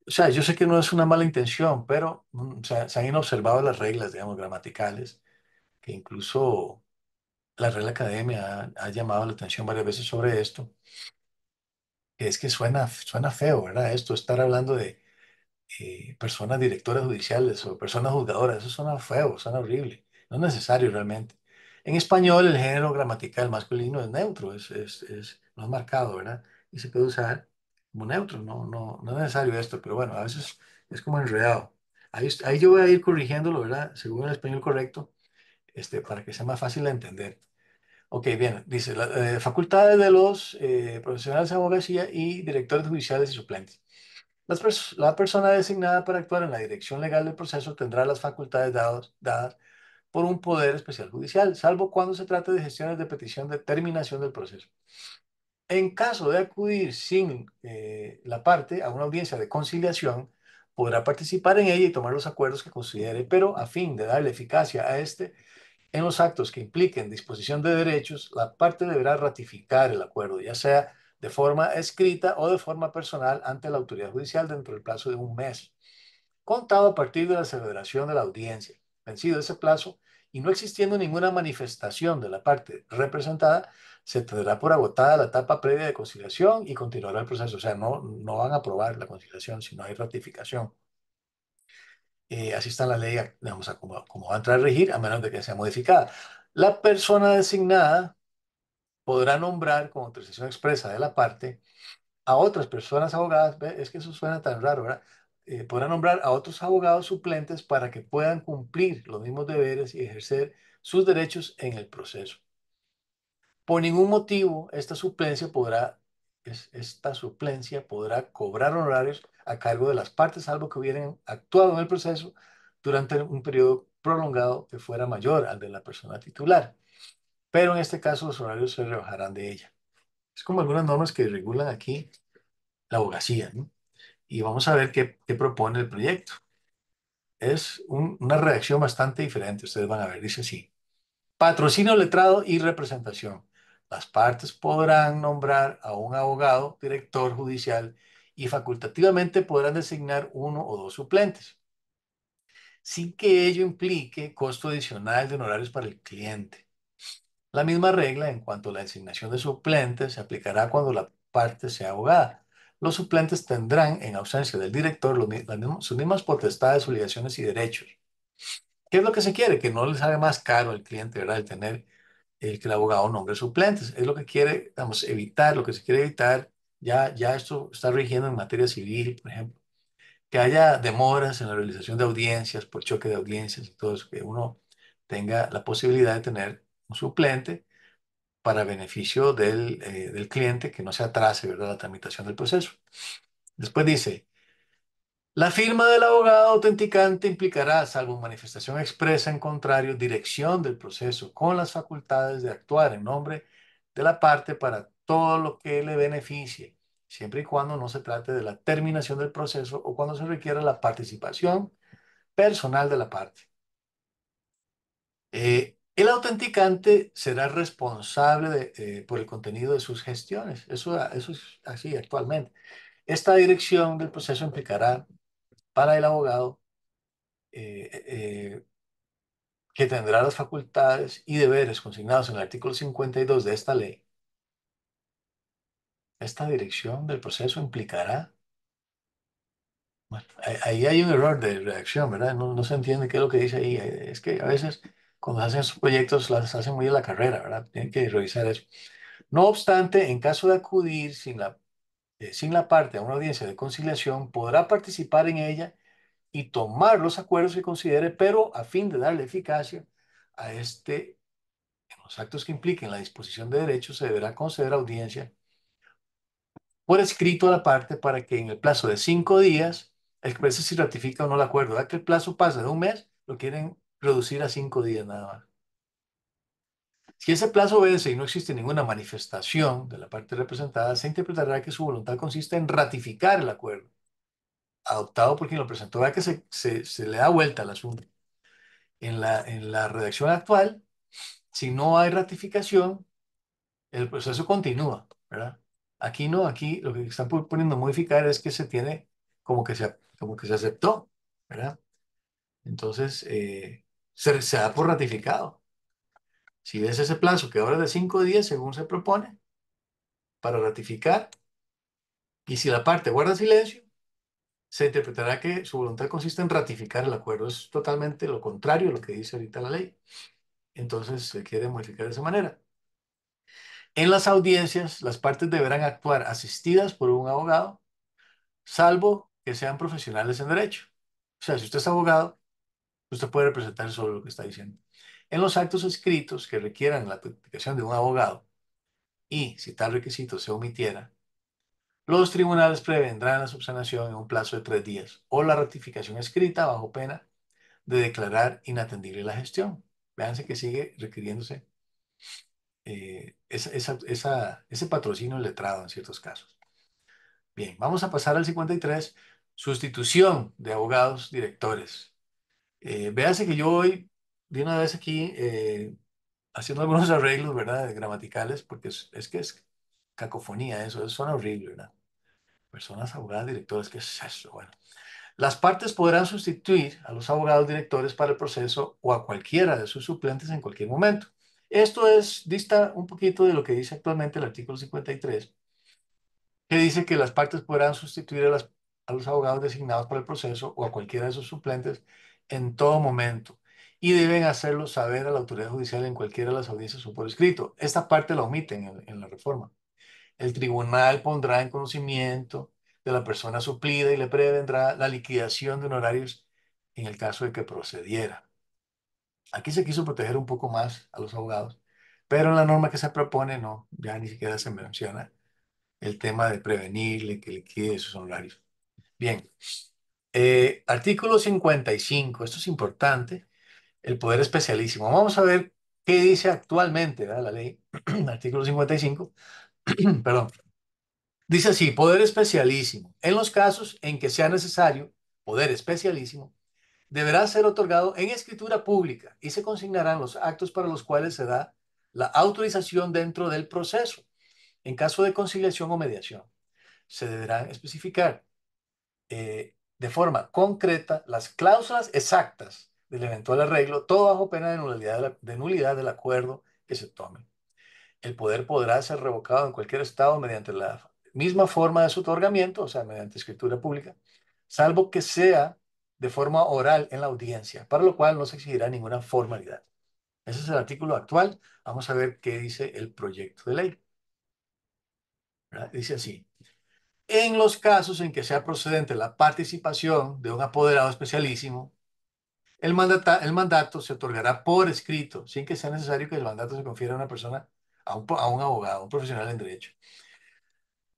O sea, yo sé que no es una mala intención, pero mm, se, han inobservado las reglas, digamos, gramaticales, que incluso la Real Academia ha, llamado la atención varias veces sobre esto. Que es que suena, suena feo, ¿verdad? Esto, estar hablando de eh, personas directoras judiciales o personas juzgadoras, eso suena feo, suena horrible. No es necesario realmente. En español el género gramatical masculino es neutro, es, es, es no es marcado, ¿verdad? Y se puede usar como neutro, no, no, no es necesario esto, pero bueno, a veces es como enredado. Ahí, ahí yo voy a ir corrigiéndolo, ¿verdad? Según el español correcto, este, para que sea más fácil de entender. Ok, bien, dice, eh, facultades de los eh, profesionales de abogacía y directores judiciales y suplentes. la persona designada para actuar en la dirección legal del proceso tendrá las facultades dados, dadas por un poder especial judicial, salvo cuando se trate de gestiones de petición de terminación del proceso. En caso de acudir sin eh, la parte a una audiencia de conciliación, podrá participar en ella y tomar los acuerdos que considere, pero a fin de darle eficacia a este, en los actos que impliquen disposición de derechos, la parte deberá ratificar el acuerdo, ya sea de forma escrita o de forma personal ante la autoridad judicial dentro del plazo de un mes, contado a partir de la celebración de la audiencia vencido ese plazo y no existiendo ninguna manifestación de la parte representada, se tendrá por agotada la etapa previa de conciliación y continuará el proceso. O sea, no, no van a aprobar la conciliación si no hay ratificación. Eh, así está la ley, digamos, como, como va a entrar a regir, a menos de que sea modificada. La persona designada podrá nombrar con autorización expresa de la parte a otras personas abogadas, es que eso suena tan raro, ¿verdad? Eh, podrá nombrar a otros abogados suplentes para que puedan cumplir los mismos deberes y ejercer sus derechos en el proceso. Por ningún motivo esta suplencia podrá, esta suplencia podrá cobrar honorarios a cargo de las partes, salvo que hubieran actuado en el proceso durante un periodo prolongado que fuera mayor al de la persona titular. Pero en este caso los honorarios se rebajarán de ella. Es como algunas normas que regulan aquí la abogacía. ¿no? y vamos a ver qué, propone el proyecto. Es una redacción bastante diferente, ustedes van a ver, dice así. Patrocinio letrado y representación. Las partes podrán nombrar a un abogado, director judicial y facultativamente podrán designar uno o dos suplentes, sin que ello implique costo adicional de honorarios para el cliente. La misma regla en cuanto a la designación de suplentes se aplicará cuando la parte sea abogada los suplentes tendrán, en ausencia del director, los, las, sus mismas potestades, obligaciones y derechos. ¿Qué es lo que se quiere? Que no le sale más caro al cliente, ¿verdad? El tener el que el abogado nombre suplentes. Es lo que quiere, vamos, evitar, lo que se quiere evitar. Ya, ya esto está rigiendo en materia civil, por ejemplo. Que haya demoras en la realización de audiencias, por choque de audiencias y todo eso, que uno tenga la posibilidad de tener un suplente para beneficio eh, del, cliente, que no se atrase ¿verdad? la tramitación del proceso. Después dice, la firma del abogado autenticante implicará, salvo manifestación expresa en contrario, dirección del proceso con las facultades de actuar en nombre de la parte para todo lo que le beneficie, siempre y cuando no se trate de la terminación del proceso o cuando se requiera la participación personal de la parte. Eh, el autenticante será responsable eh, por el contenido de sus gestiones. Eso, es así actualmente. Esta dirección del proceso implicará para el abogado eh, eh, que tendrá las facultades y deberes consignados en el artículo 52 de esta ley. Esta dirección del proceso implicará... Bueno, ahí hay un error de redacción, ¿verdad? no se entiende qué es lo que dice ahí. Es que a veces cuando hacen sus proyectos las hacen muy en la carrera, ¿verdad? Tienen que revisar eso. No obstante, en caso de acudir sin la, eh, sin la parte a una audiencia de conciliación, podrá participar en ella y tomar los acuerdos que considere, pero a fin de darle eficacia a este, en los actos que impliquen la disposición de derechos, se deberá conceder audiencia por escrito a la parte para que en el plazo de cinco días el exprese si ratifica o no el acuerdo. Ya que el plazo pasa de un mes, lo quieren Producir a cinco días nada más. Si ese plazo vence y no existe ninguna manifestación de la parte representada, se interpretará que su voluntad consiste en ratificar el acuerdo adoptado por quien lo presentó. Vea que se, se, le da vuelta al asunto. En la, en la redacción actual, si no hay ratificación, el proceso continúa, ¿verdad? Aquí no, aquí lo que están poniendo modificar es que se tiene como que se, como que se aceptó, ¿verdad? Entonces, eh, se, da por ratificado. Si ves ese plazo que ahora es de cinco días, según se propone, para ratificar, y si la parte guarda silencio, se interpretará que su voluntad consiste en ratificar el acuerdo. Es totalmente lo contrario a lo que dice ahorita la ley. Entonces se quiere modificar de esa manera. En las audiencias, las partes deberán actuar asistidas por un abogado, salvo que sean profesionales en derecho. O sea, si usted es abogado, usted puede representar sobre lo que está diciendo. En los actos escritos que requieran la autenticación de un abogado y si tal requisito se omitiera, los tribunales prevendrán la subsanación en un plazo de tres días o la ratificación escrita bajo pena de declarar inatendible la gestión. Véanse que sigue requiriéndose eh, ese patrocinio letrado en ciertos casos. Bien, vamos a pasar al 53, sustitución de abogados directores. Eh, véase que yo hoy, de una vez aquí, eh, haciendo algunos arreglos, ¿verdad?, gramaticales, porque es, que es cacofonía eso, eso suena horrible, ¿verdad? Personas abogadas directores, ¿qué es eso? Bueno, las partes podrán sustituir a los abogados directores para el proceso o a cualquiera de sus suplentes en cualquier momento. Esto es, dista un poquito de lo que dice actualmente el artículo 53, que dice que las partes podrán sustituir a, a los abogados designados para el proceso o a cualquiera de sus suplentes en todo momento y deben hacerlo saber a la autoridad judicial en cualquiera de las audiencias o por escrito. Esta parte la omiten en, la reforma. El tribunal pondrá en conocimiento de la persona suplida y le prevendrá la liquidación de honorarios en el caso de que procediera. Aquí se quiso proteger un poco más a los abogados, pero en la norma que se propone no, ya ni siquiera se menciona el tema de prevenirle que liquide sus honorarios. Bien, eh, artículo 55, esto es importante, el poder especialísimo. Vamos a ver qué dice actualmente la ley, artículo 55, perdón. Dice así, poder especialísimo. En los casos en que sea necesario, poder especialísimo, deberá ser otorgado en escritura pública y se consignarán los actos para los cuales se da la autorización dentro del proceso. En caso de conciliación o mediación, se deberán especificar eh, de forma concreta las cláusulas exactas del eventual arreglo, todo bajo pena de nulidad, de nulidad del acuerdo que se tome. El poder podrá ser revocado en cualquier estado mediante la misma forma de su otorgamiento, o sea, mediante escritura pública, salvo que sea de forma oral en la audiencia, para lo cual no se exigirá ninguna formalidad. Ese es el artículo actual. Vamos a ver qué dice el proyecto de ley. Dice así en los casos en que sea procedente la participación de un apoderado especialísimo, el, mandato se otorgará por escrito, sin que sea necesario que el mandato se confiera a una persona, a un, a un abogado, profesional en derecho.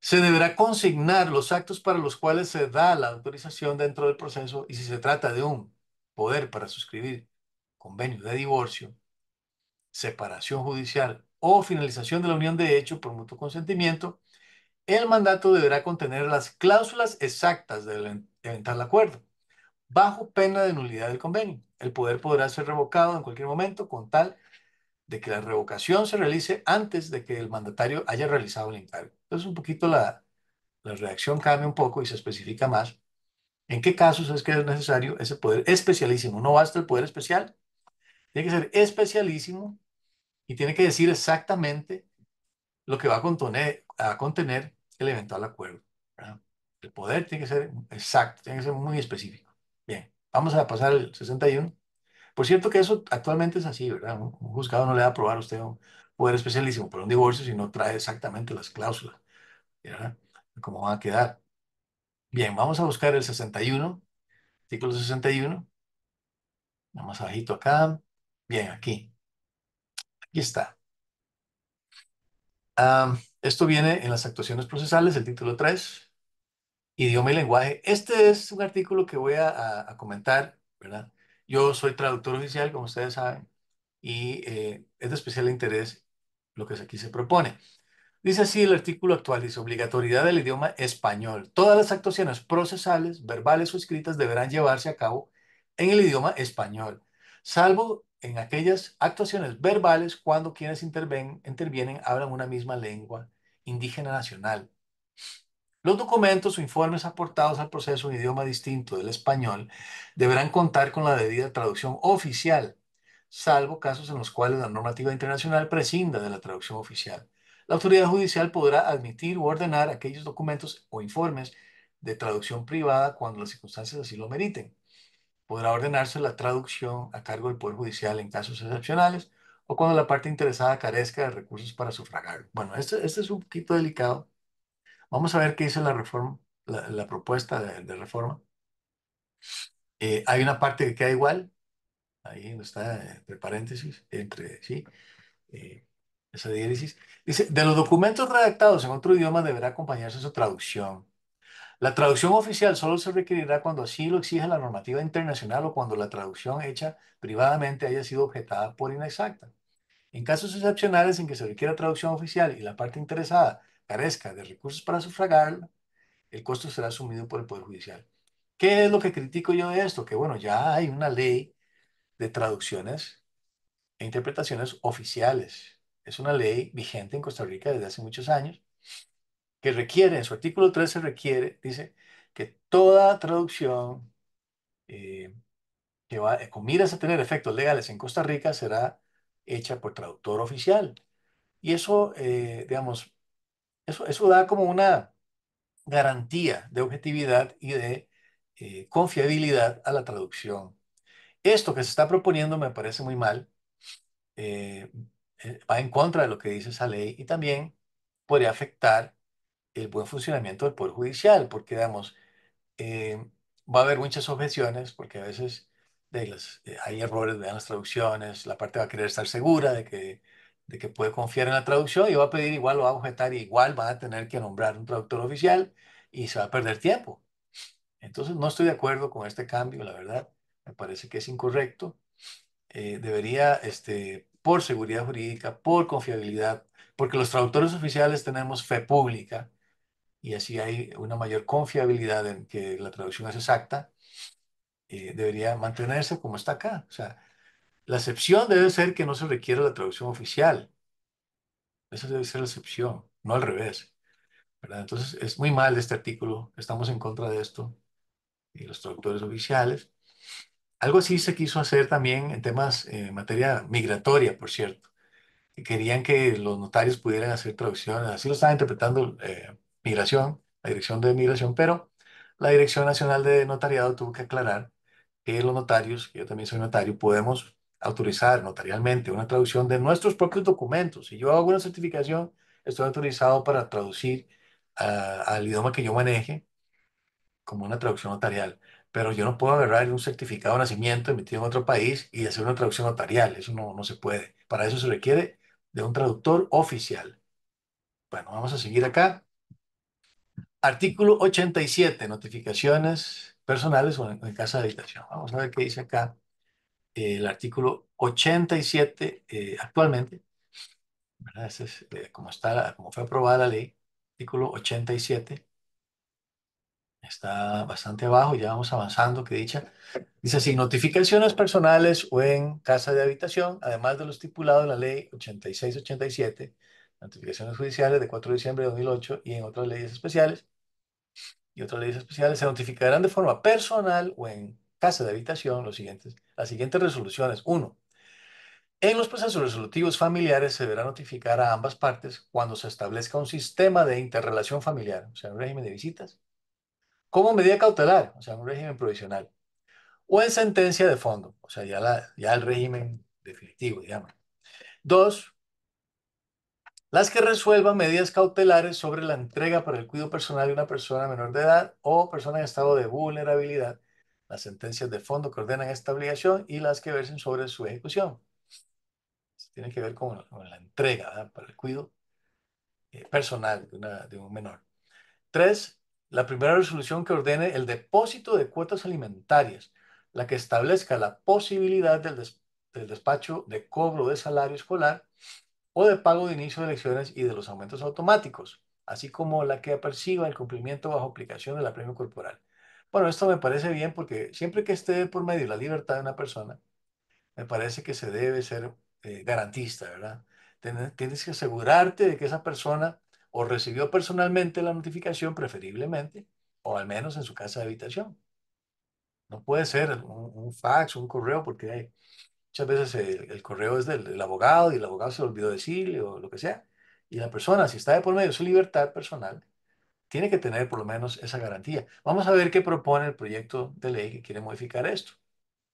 Se deberá consignar los actos para los cuales se da la autorización dentro del proceso y si se trata de un poder para suscribir convenio de divorcio, separación judicial o finalización de la unión de hecho por mutuo consentimiento, el mandato deberá contener las cláusulas exactas del eventual acuerdo, bajo pena de nulidad del convenio. El poder podrá ser revocado en cualquier momento con tal de que la revocación se realice antes de que el mandatario haya realizado el encargo. Entonces, un poquito la, la reacción cambia un poco y se especifica más en qué casos es que es necesario ese poder especialísimo. No basta el poder especial, tiene que ser especialísimo y tiene que decir exactamente lo que va a contener, a contener el eventual acuerdo. El poder tiene que ser exacto, tiene que ser muy específico. Bien, vamos a pasar al 61. Por cierto que eso actualmente es así, ¿verdad? Un, juzgado no le va a aprobar a usted un poder especialísimo para un divorcio si no trae exactamente las cláusulas, ¿verdad? Cómo van a quedar. Bien, vamos a buscar el 61, artículo 61. Vamos abajito acá. Bien, aquí. Aquí está. Ah, esto viene en las actuaciones procesales, el título 3, idioma y lenguaje. Este es un artículo que voy a, comentar, ¿verdad? Yo soy traductor oficial, como ustedes saben, y eh, es de especial interés lo que aquí se propone. Dice así el artículo actual, dice obligatoriedad del idioma español. Todas las actuaciones procesales, verbales o escritas deberán llevarse a cabo en el idioma español, salvo en aquellas actuaciones verbales cuando quienes intervienen hablan una misma lengua indígena nacional. Los documentos o informes aportados al proceso en idioma distinto del español deberán contar con la debida traducción oficial, salvo casos en los cuales la normativa internacional prescinda de la traducción oficial. La autoridad judicial podrá admitir u ordenar aquellos documentos o informes de traducción privada cuando las circunstancias así lo meriten podrá ordenarse la traducción a cargo del Poder Judicial en casos excepcionales o cuando la parte interesada carezca de recursos para sufragarlo. Bueno, este, este es un poquito delicado. Vamos a ver qué dice la reforma, la, propuesta de, reforma. Eh, hay una parte que queda igual, ahí está entre paréntesis, entre, sí, eh, esa diéresis. Dice, de los documentos redactados en otro idioma deberá acompañarse su traducción. La traducción oficial solo se requerirá cuando así lo exija la normativa internacional o cuando la traducción hecha privadamente haya sido objetada por inexacta. En casos excepcionales en que se requiera traducción oficial y la parte interesada carezca de recursos para sufragarla, el costo será asumido por el Poder Judicial. ¿Qué es lo que critico yo de esto? Que bueno, ya hay una ley de traducciones e interpretaciones oficiales. Es una ley vigente en Costa Rica desde hace muchos años que requiere, en su artículo 13 requiere, dice que toda traducción eh, que va, eh, con miras a tener efectos legales en Costa Rica será hecha por traductor oficial. Y eso, eh, digamos, eso, da como una garantía de objetividad y de confiabilidad a la traducción. Esto que se está proponiendo me parece muy mal, va en contra de lo que dice esa ley y también puede afectar el buen funcionamiento del Poder Judicial, porque, digamos, eh, va a haber muchas objeciones, porque a veces de las, eh, hay errores de las traducciones, la parte va a querer estar segura de que, de que puede confiar en la traducción y va a pedir igual, lo va a objetar, y igual va a tener que nombrar un traductor oficial y se va a perder tiempo. Entonces, no estoy de acuerdo con este cambio, la verdad, me parece que es incorrecto. Eh, debería, este, por seguridad jurídica, por confiabilidad, porque los traductores oficiales tenemos fe pública, y así hay una mayor confiabilidad en que la traducción es exacta, eh, debería mantenerse como está acá. O sea, la excepción debe ser que no se requiera la traducción oficial. Esa debe ser la excepción, no al revés. ¿verdad? Entonces, es muy mal este artículo, estamos en contra de esto, y los traductores oficiales. Algo así se quiso hacer también en temas, eh, en materia migratoria, por cierto. Querían que los notarios pudieran hacer traducciones, así lo estaba interpretando eh, Migración, la Dirección de Migración, pero la Dirección Nacional de Notariado tuvo que aclarar que los notarios, yo también soy notario, podemos autorizar notarialmente una traducción de nuestros propios documentos. Si yo hago una certificación, estoy autorizado para traducir ah, al idioma que yo maneje como una traducción notarial. Pero yo no puedo agarrar un certificado de nacimiento emitido en otro país y hacer una traducción notarial. Eso no, no se puede. Para eso se requiere de un traductor oficial. Bueno, vamos a seguir acá. Artículo 87, notificaciones personales o en, casa de habitación. Vamos a ver qué dice acá el artículo 87 eh, actualmente. es, eh, como, está, como fue aprobada la ley, artículo 87. Está bastante abajo, ya vamos avanzando, que dicha. Dice así, notificaciones personales o en casa de habitación, además de lo estipulado en la ley 86-87, notificaciones judiciales de 4 de diciembre de 2008 y en otras leyes especiales, y otras leyes especiales, se notificarán de forma personal o en casa de habitación los siguientes, las siguientes resoluciones. uno En los procesos resolutivos familiares se deberá notificar a ambas partes cuando se establezca un sistema de interrelación familiar, o sea, un régimen de visitas, como medida cautelar, o sea, un régimen provisional, o en sentencia de fondo, o sea, ya, la, ya el régimen definitivo, digamos. Dos, las que resuelvan medidas cautelares sobre la entrega para el cuidado personal de una persona menor de edad o persona en estado de vulnerabilidad, las sentencias de fondo que ordenan esta obligación y las que versen sobre su ejecución. tiene que ver con, la entrega para el cuidado eh, personal de, un menor. Tres, la primera resolución que ordene el depósito de cuotas alimentarias, la que establezca la posibilidad del, despacho de cobro de salario escolar de pago de inicio de elecciones y de los aumentos automáticos, así como la que aperciba el cumplimiento bajo aplicación de la premio corporal. Bueno, esto me parece bien porque siempre que esté por medio la libertad de una persona, me parece que se debe ser eh, garantista, ¿verdad? tienes que asegurarte de que esa persona o recibió personalmente la notificación, preferiblemente, o al menos en su casa de habitación. No puede ser un, un fax, un correo, porque hay, Muchas veces el, correo es del, abogado y el abogado se lo olvidó decirle o lo que sea. Y la persona, si está de por medio de su libertad personal, tiene que tener por lo menos esa garantía. Vamos a ver qué propone el proyecto de ley que quiere modificar esto.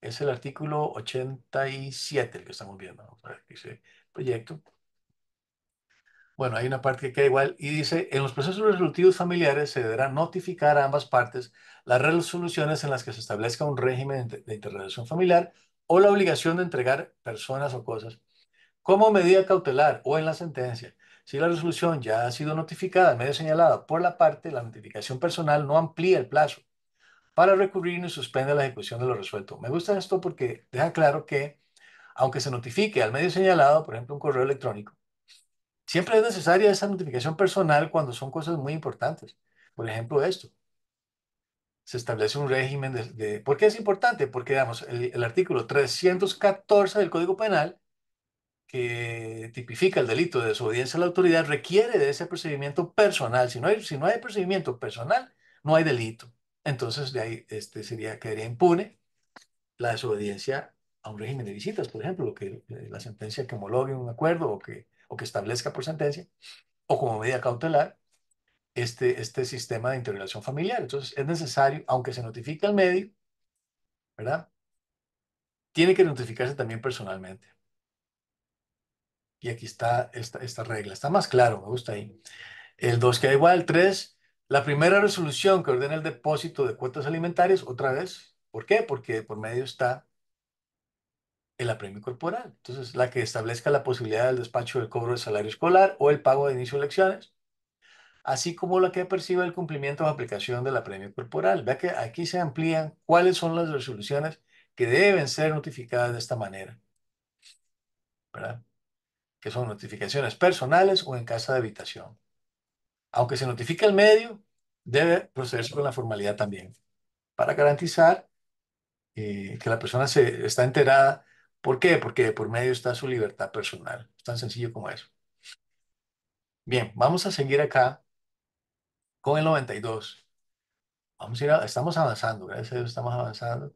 Es el artículo 87 el que estamos viendo. proyecto. Bueno, hay una parte que queda igual y dice, en los procesos resolutivos familiares se deberá notificar a ambas partes las resoluciones en las que se establezca un régimen de interrelación familiar o la obligación de entregar personas o cosas como medida cautelar o en la sentencia. Si la resolución ya ha sido notificada al medio señalado por la parte, la notificación personal no amplía el plazo para recurrir ni suspende la ejecución de lo resuelto. Me gusta esto porque deja claro que, aunque se notifique al medio señalado, por ejemplo, un correo electrónico, siempre es necesaria esa notificación personal cuando son cosas muy importantes. Por ejemplo, esto se establece un régimen de, ¿Por qué es importante? Porque, digamos, el, artículo 314 del Código Penal, que tipifica el delito de desobediencia a la autoridad, requiere de ese procedimiento personal. Si no hay, si no hay procedimiento personal, no hay delito. Entonces, de ahí este, sería, quedaría impune la desobediencia a un régimen de visitas, por ejemplo, que eh, la sentencia que homologue un acuerdo o que, o que establezca por sentencia, o como medida cautelar, este, este sistema de integración familiar. Entonces, es necesario, aunque se notifique al medio, ¿verdad? Tiene que notificarse también personalmente. Y aquí está esta, esta regla. Está más claro, me gusta ahí. El 2 queda igual El 3. La primera resolución que ordena el depósito de cuotas alimentarias, otra vez. ¿Por qué? Porque por medio está el apremio corporal. Entonces, la que establezca la posibilidad del despacho del cobro del salario escolar o el pago de inicio de lecciones así como la que perciba el cumplimiento o aplicación de la premio corporal. Vea que aquí se amplían cuáles son las resoluciones que deben ser notificadas de esta manera, ¿verdad? Que son notificaciones personales o en casa de habitación. Aunque se notifique el medio, debe procederse con la formalidad también, para garantizar eh, que la persona se, está enterada. ¿Por qué? Porque por medio está su libertad personal. Es tan sencillo como eso. Bien, vamos a seguir acá con el 92. Vamos a ir estamos avanzando, gracias a Dios estamos avanzando.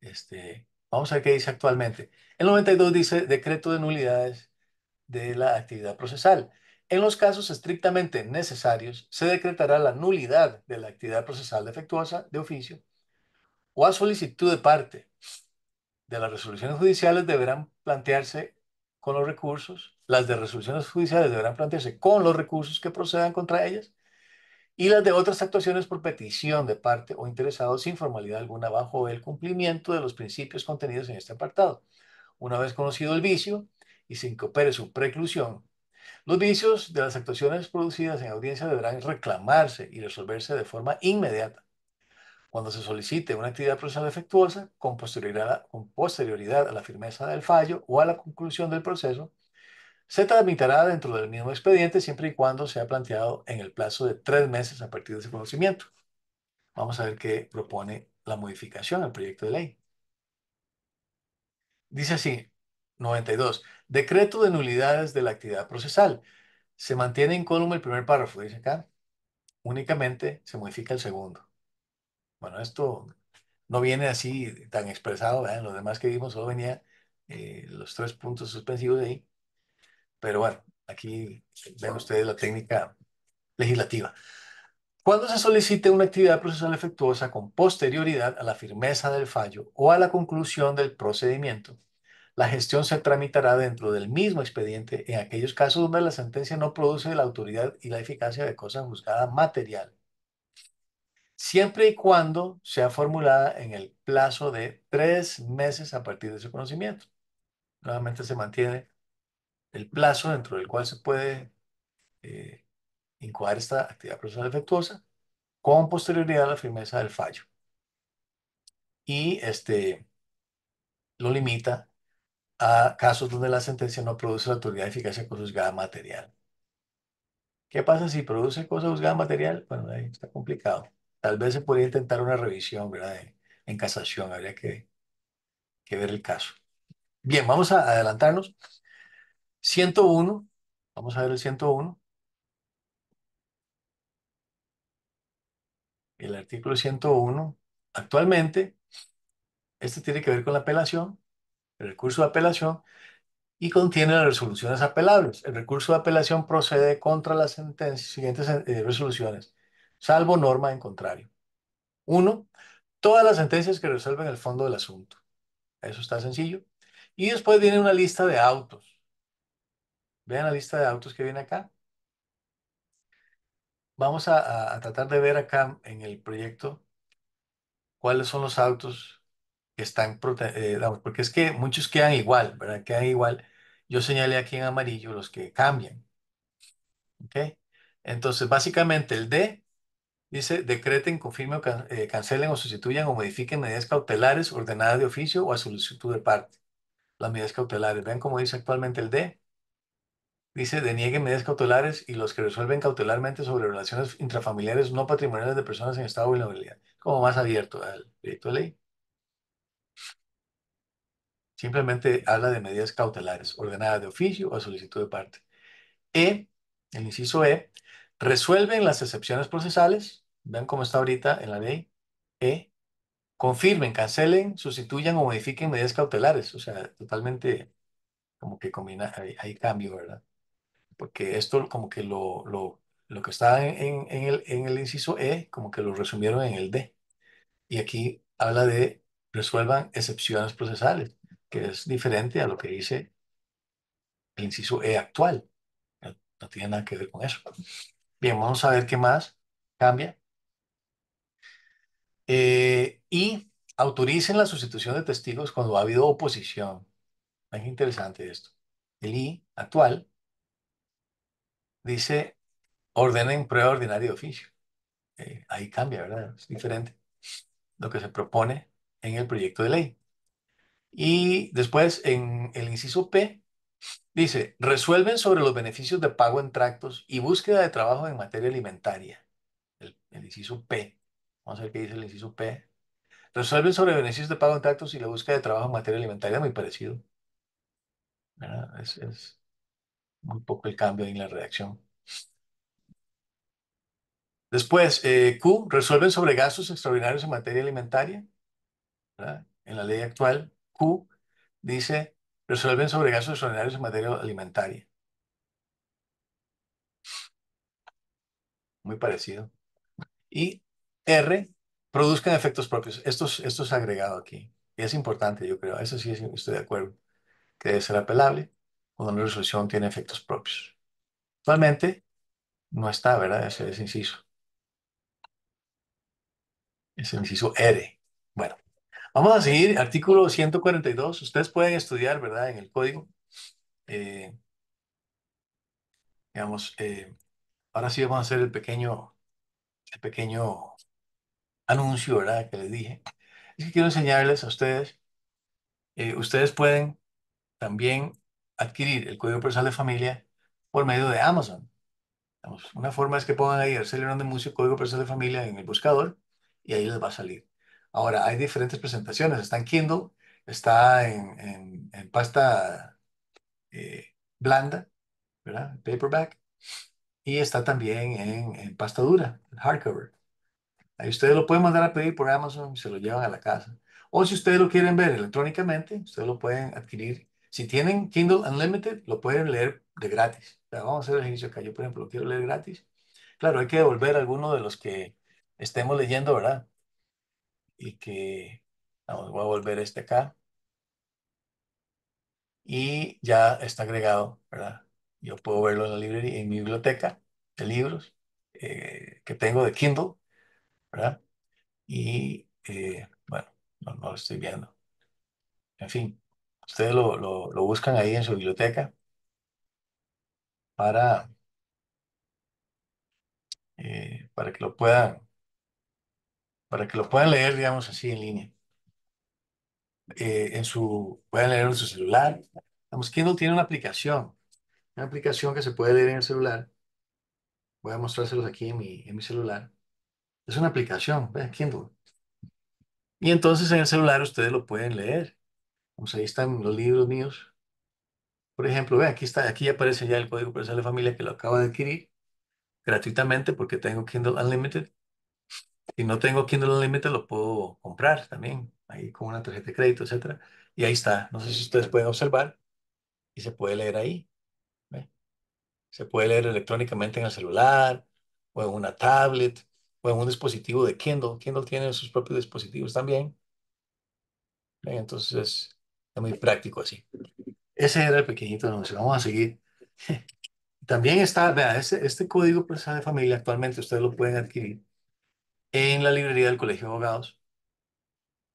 Este, vamos a ver qué dice actualmente. El 92 dice decreto de nulidades de la actividad procesal. En los casos estrictamente necesarios, se decretará la nulidad de la actividad procesal defectuosa de oficio o a solicitud de parte de las resoluciones judiciales deberán plantearse con los recursos, las de resoluciones judiciales deberán plantearse con los recursos que procedan contra ellas y las de otras actuaciones por petición de parte o interesado sin formalidad alguna bajo el cumplimiento de los principios contenidos en este apartado. Una vez conocido el vicio y sin que opere su preclusión, los vicios de las actuaciones producidas en audiencia deberán reclamarse y resolverse de forma inmediata. Cuando se solicite una actividad procesal efectuosa, con posterioridad, con posterioridad a la firmeza del fallo o a la conclusión del proceso, se tramitará dentro del mismo expediente siempre y cuando sea planteado en el plazo de tres meses a partir de ese conocimiento. Vamos a ver qué propone la modificación al proyecto de ley. Dice así, 92. Decreto de nulidades de la actividad procesal. Se mantiene incólume el primer párrafo, dice acá. Únicamente se modifica el segundo. Bueno, esto no viene así tan expresado, en los demás que vimos solo venía eh, los tres puntos suspensivos de ahí. Pero bueno, aquí ven ustedes la técnica legislativa. Cuando se solicite una actividad procesal efectuosa con posterioridad a la firmeza del fallo o a la conclusión del procedimiento, la gestión se tramitará dentro del mismo expediente en aquellos casos donde la sentencia no produce la autoridad y la eficacia de cosa juzgada material, siempre y cuando sea formulada en el plazo de tres meses a partir de su conocimiento. Nuevamente se mantiene el plazo dentro del cual se puede eh, incoar esta actividad procesal defectuosa con posterioridad a la firmeza del fallo. Y este, lo limita a casos donde la sentencia no produce la autoridad de eficacia juzgada material. ¿Qué pasa si produce cosa juzgada material? Bueno, ahí está complicado. Tal vez se podría intentar una revisión, ¿verdad? En, en casación, habría que, que ver el caso. Bien, vamos a adelantarnos. 101, vamos a ver el 101. El artículo 101, actualmente, este tiene que ver con la apelación, el recurso de apelación, y contiene las resoluciones apelables. El recurso de apelación procede contra las sentencias, siguientes eh, resoluciones, salvo norma en contrario. Uno, todas las sentencias que resuelven el fondo del asunto. Eso está sencillo. Y después viene una lista de autos Vean la lista de autos que viene acá. Vamos a, tratar de ver acá en el proyecto cuáles son los autos que están eh, porque es que muchos quedan igual, ¿verdad? Quedan igual. Yo señalé aquí en amarillo los que cambian. ¿Ok? Entonces, básicamente el D dice, decreten, confirmen, eh, cancelen o sustituyan o modifiquen medidas cautelares ordenadas de oficio o a solicitud de parte. Las medidas cautelares, vean cómo dice actualmente el D. Dice, denieguen medidas cautelares y los que resuelven cautelarmente sobre relaciones intrafamiliares no patrimoniales de personas en estado de vulnerabilidad. Como más abierto al proyecto de ley. Simplemente habla de medidas cautelares ordenadas de oficio o a solicitud de parte. E, el inciso E, resuelven las excepciones procesales, vean cómo está ahorita en la ley, E, confirmen, cancelen, sustituyan o modifiquen medidas cautelares, o sea, totalmente como que combina, hay cambio, ¿verdad? porque esto como que lo, lo, que está en, el, en el inciso E, como que lo resumieron en el D. Y aquí habla de resuelvan excepciones procesales, que es diferente a lo que dice el inciso E actual. No tiene nada que ver con eso. Bien, vamos a ver qué más cambia. Eh, y autoricen la sustitución de testigos cuando ha habido oposición. Es interesante esto. El I actual dice ordenen prueba ordinaria de oficio. Eh, ahí cambia, ¿verdad? Es diferente lo que se propone en el proyecto de ley. Y después, en el inciso P, dice, resuelven sobre los beneficios de pago en tractos y búsqueda de trabajo en materia alimentaria. El, inciso P. Vamos a ver qué dice el inciso P. Resuelven sobre beneficios de pago en tractos y la búsqueda de trabajo en materia alimentaria, muy parecido. es muy poco el cambio en la reacción Después, eh, Q, resuelven sobre gastos extraordinarios en materia alimentaria. En la ley actual, Q dice, resuelven sobre gastos extraordinarios en materia alimentaria. Muy parecido. Y R, produzcan efectos propios. Esto, esto es agregado aquí. Y es importante, yo creo. Eso sí estoy de acuerdo. Que debe ser apelable una resolución tiene efectos propios. Actualmente no está, ¿verdad? Ese es inciso. Ese inciso R. Bueno, vamos a seguir. Artículo 142. Ustedes pueden estudiar, ¿verdad? En el código. Eh, digamos, eh, ahora sí vamos a hacer el pequeño, el pequeño anuncio, ¿verdad? Que les dije. Es que quiero enseñarles a ustedes. Eh, ustedes pueden también adquirir el código personal de familia por medio de Amazon. Una forma es que pongan ahí Arcelio de música código personal de familia en el buscador y ahí les va a salir. Ahora, hay diferentes presentaciones. Está en Kindle, está en, pasta eh, blanda, ¿verdad? Paperback. Y está también en, en pasta dura, hardcover. Ahí ustedes lo pueden mandar a pedir por Amazon y se lo llevan a la casa. O si ustedes lo quieren ver electrónicamente, ustedes lo pueden adquirir si tienen Kindle Unlimited, lo pueden leer de gratis. vamos a hacer el ejercicio acá. Yo, por ejemplo, lo quiero leer gratis. Claro, hay que devolver alguno de los que estemos leyendo, ¿verdad? Y que, vamos, voy a volver este acá. Y ya está agregado, ¿verdad? Yo puedo verlo en la librería, en mi biblioteca de libros eh, que tengo de Kindle, ¿verdad? Y, eh, bueno, no lo estoy viendo. En fin. Ustedes lo, lo- buscan ahí en su biblioteca para, eh, para que lo puedan, para que lo puedan leer, digamos así, en línea. Eh, en su, pueden leer en su celular. vamos Kindle tiene una aplicación, una aplicación que se puede leer en el celular. Voy a mostrárselos aquí en mi, en mi celular. Es una aplicación, vean, Kindle. Y entonces en el celular ustedes lo pueden leer ahí están los libros míos. Por ejemplo, ve, aquí está, aquí aparece ya el Código personal de Familia que lo acabo de adquirir gratuitamente porque tengo Kindle Unlimited. Si no tengo Kindle Unlimited, lo puedo comprar también, ahí con una tarjeta de crédito, etcétera. Y ahí está. No sé si ustedes pueden observar y se puede leer ahí. Se puede leer electrónicamente en el celular o en una tablet o en un dispositivo de Kindle. Kindle tiene sus propios dispositivos también. Entonces, Está muy práctico así. Ese era el pequeñito Vamos a seguir. También está, vea, este, código procesal pues, de familia actualmente ustedes lo pueden adquirir en la librería del Colegio de Abogados.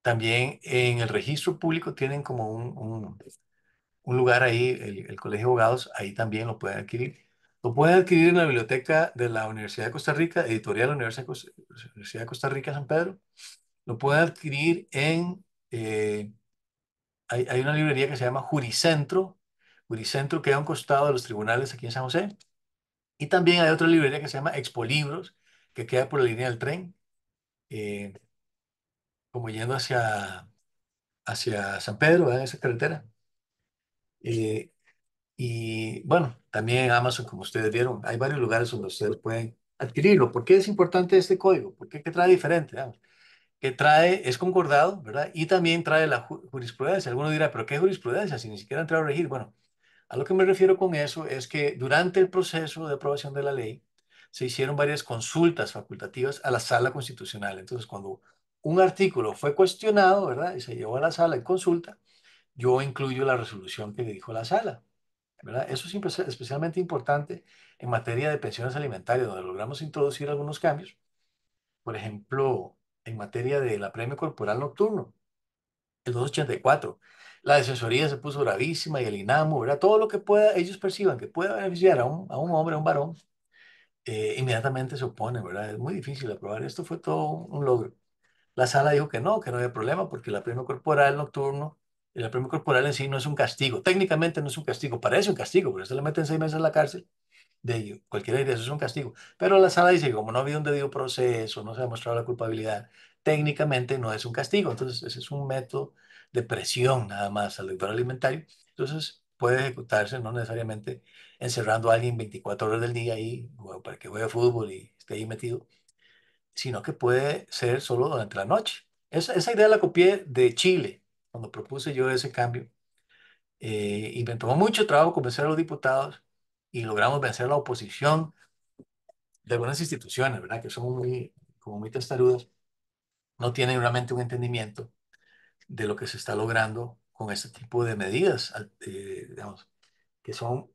También en el registro público tienen como un, un, lugar ahí, el, Colegio de Abogados, ahí también lo pueden adquirir. Lo pueden adquirir en la biblioteca de la Universidad de Costa Rica, editorial Universidad de Costa, Rica San Pedro. Lo pueden adquirir en eh, hay, una librería que se llama Juricentro. Juricentro queda a un costado de los tribunales aquí en San José. Y también hay otra librería que se llama Expolibros, que queda por la línea del tren, eh, como yendo hacia, hacia San Pedro, en esa carretera. Eh, y bueno, también Amazon, como ustedes vieron, hay varios lugares donde ustedes pueden adquirirlo. ¿Por qué es importante este código? ¿Por qué, qué trae diferente? que trae, es concordado, ¿verdad? Y también trae la jurisprudencia. Alguno dirá, ¿pero qué jurisprudencia? Si ni siquiera ha entrado a regir. Bueno, a lo que me refiero con eso es que durante el proceso de aprobación de la ley se hicieron varias consultas facultativas a la sala constitucional. Entonces, cuando un artículo fue cuestionado, ¿verdad? Y se llevó a la sala en consulta, yo incluyo la resolución que le dijo la sala. ¿verdad? Eso es especialmente importante en materia de pensiones alimentarias, donde logramos introducir algunos cambios. Por ejemplo, en materia de la premio corporal nocturno, el 284. La asesoría se puso gravísima y el INAMO, ¿verdad? Todo lo que pueda, ellos perciban que pueda beneficiar a un, hombre, a un varón, eh, inmediatamente se opone, ¿verdad? Es muy difícil aprobar. Esto fue todo un, logro. La sala dijo que no, que no había problema porque la premio corporal nocturno la premio corporal en sí no es un castigo. Técnicamente no es un castigo. Parece un castigo, pero se le meten seis meses en la cárcel de cualquier idea eso es un castigo. Pero la sala dice, como no ha habido un debido proceso, no se ha demostrado la culpabilidad, técnicamente no es un castigo. Entonces, ese es un método de presión nada más al deudor alimentario. Entonces, puede ejecutarse, no necesariamente encerrando a alguien 24 horas del día ahí para que juegue fútbol y esté ahí metido, sino que puede ser solo durante la noche. Esa, esa idea la copié de Chile, cuando propuse yo ese cambio. Eh, y me tomó mucho trabajo convencer a los diputados y logramos vencer la oposición de algunas instituciones, ¿verdad? Que son muy, como muy testarudas, no tienen realmente un entendimiento de lo que se está logrando con este tipo de medidas, eh, digamos, que son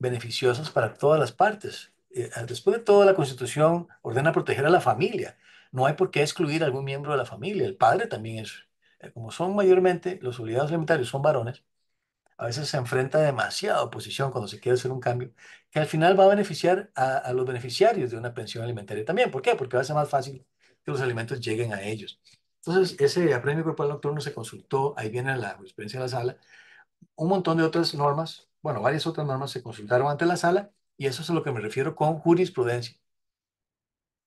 beneficiosas para todas las partes. Eh, después de todo, la Constitución ordena proteger a la familia. No hay por qué excluir a algún miembro de la familia. El padre también es, eh, como son mayormente los obligados alimentarios, son varones, a veces se enfrenta demasiada oposición cuando se quiere hacer un cambio, que al final va a beneficiar a, los beneficiarios de una pensión alimentaria también. ¿Por qué? Porque va a ser más fácil que los alimentos lleguen a ellos. Entonces, ese apremio corporal nocturno se consultó, ahí viene la jurisprudencia de la sala, un montón de otras normas, bueno, varias otras normas se consultaron ante la sala, y eso es a lo que me refiero con jurisprudencia,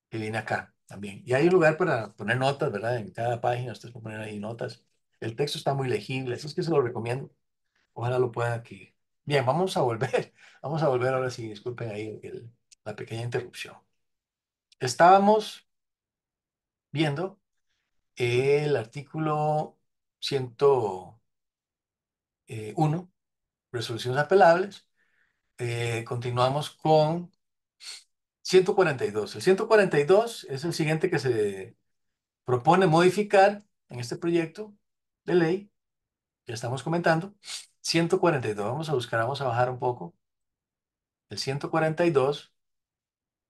que viene acá también. Y hay un lugar para poner notas, ¿verdad? En cada página, ustedes pueden poner ahí notas. El texto está muy legible, eso es que se lo recomiendo. Ojalá lo puedan aquí, Bien, vamos a volver. Vamos a volver ahora sí. Disculpen ahí la pequeña interrupción. Estábamos viendo el artículo 101, eh, resoluciones apelables. Eh, continuamos con 142. El 142 es el siguiente que se propone modificar en este proyecto de ley ya estamos comentando. 142, vamos a buscar, vamos a bajar un poco. El 142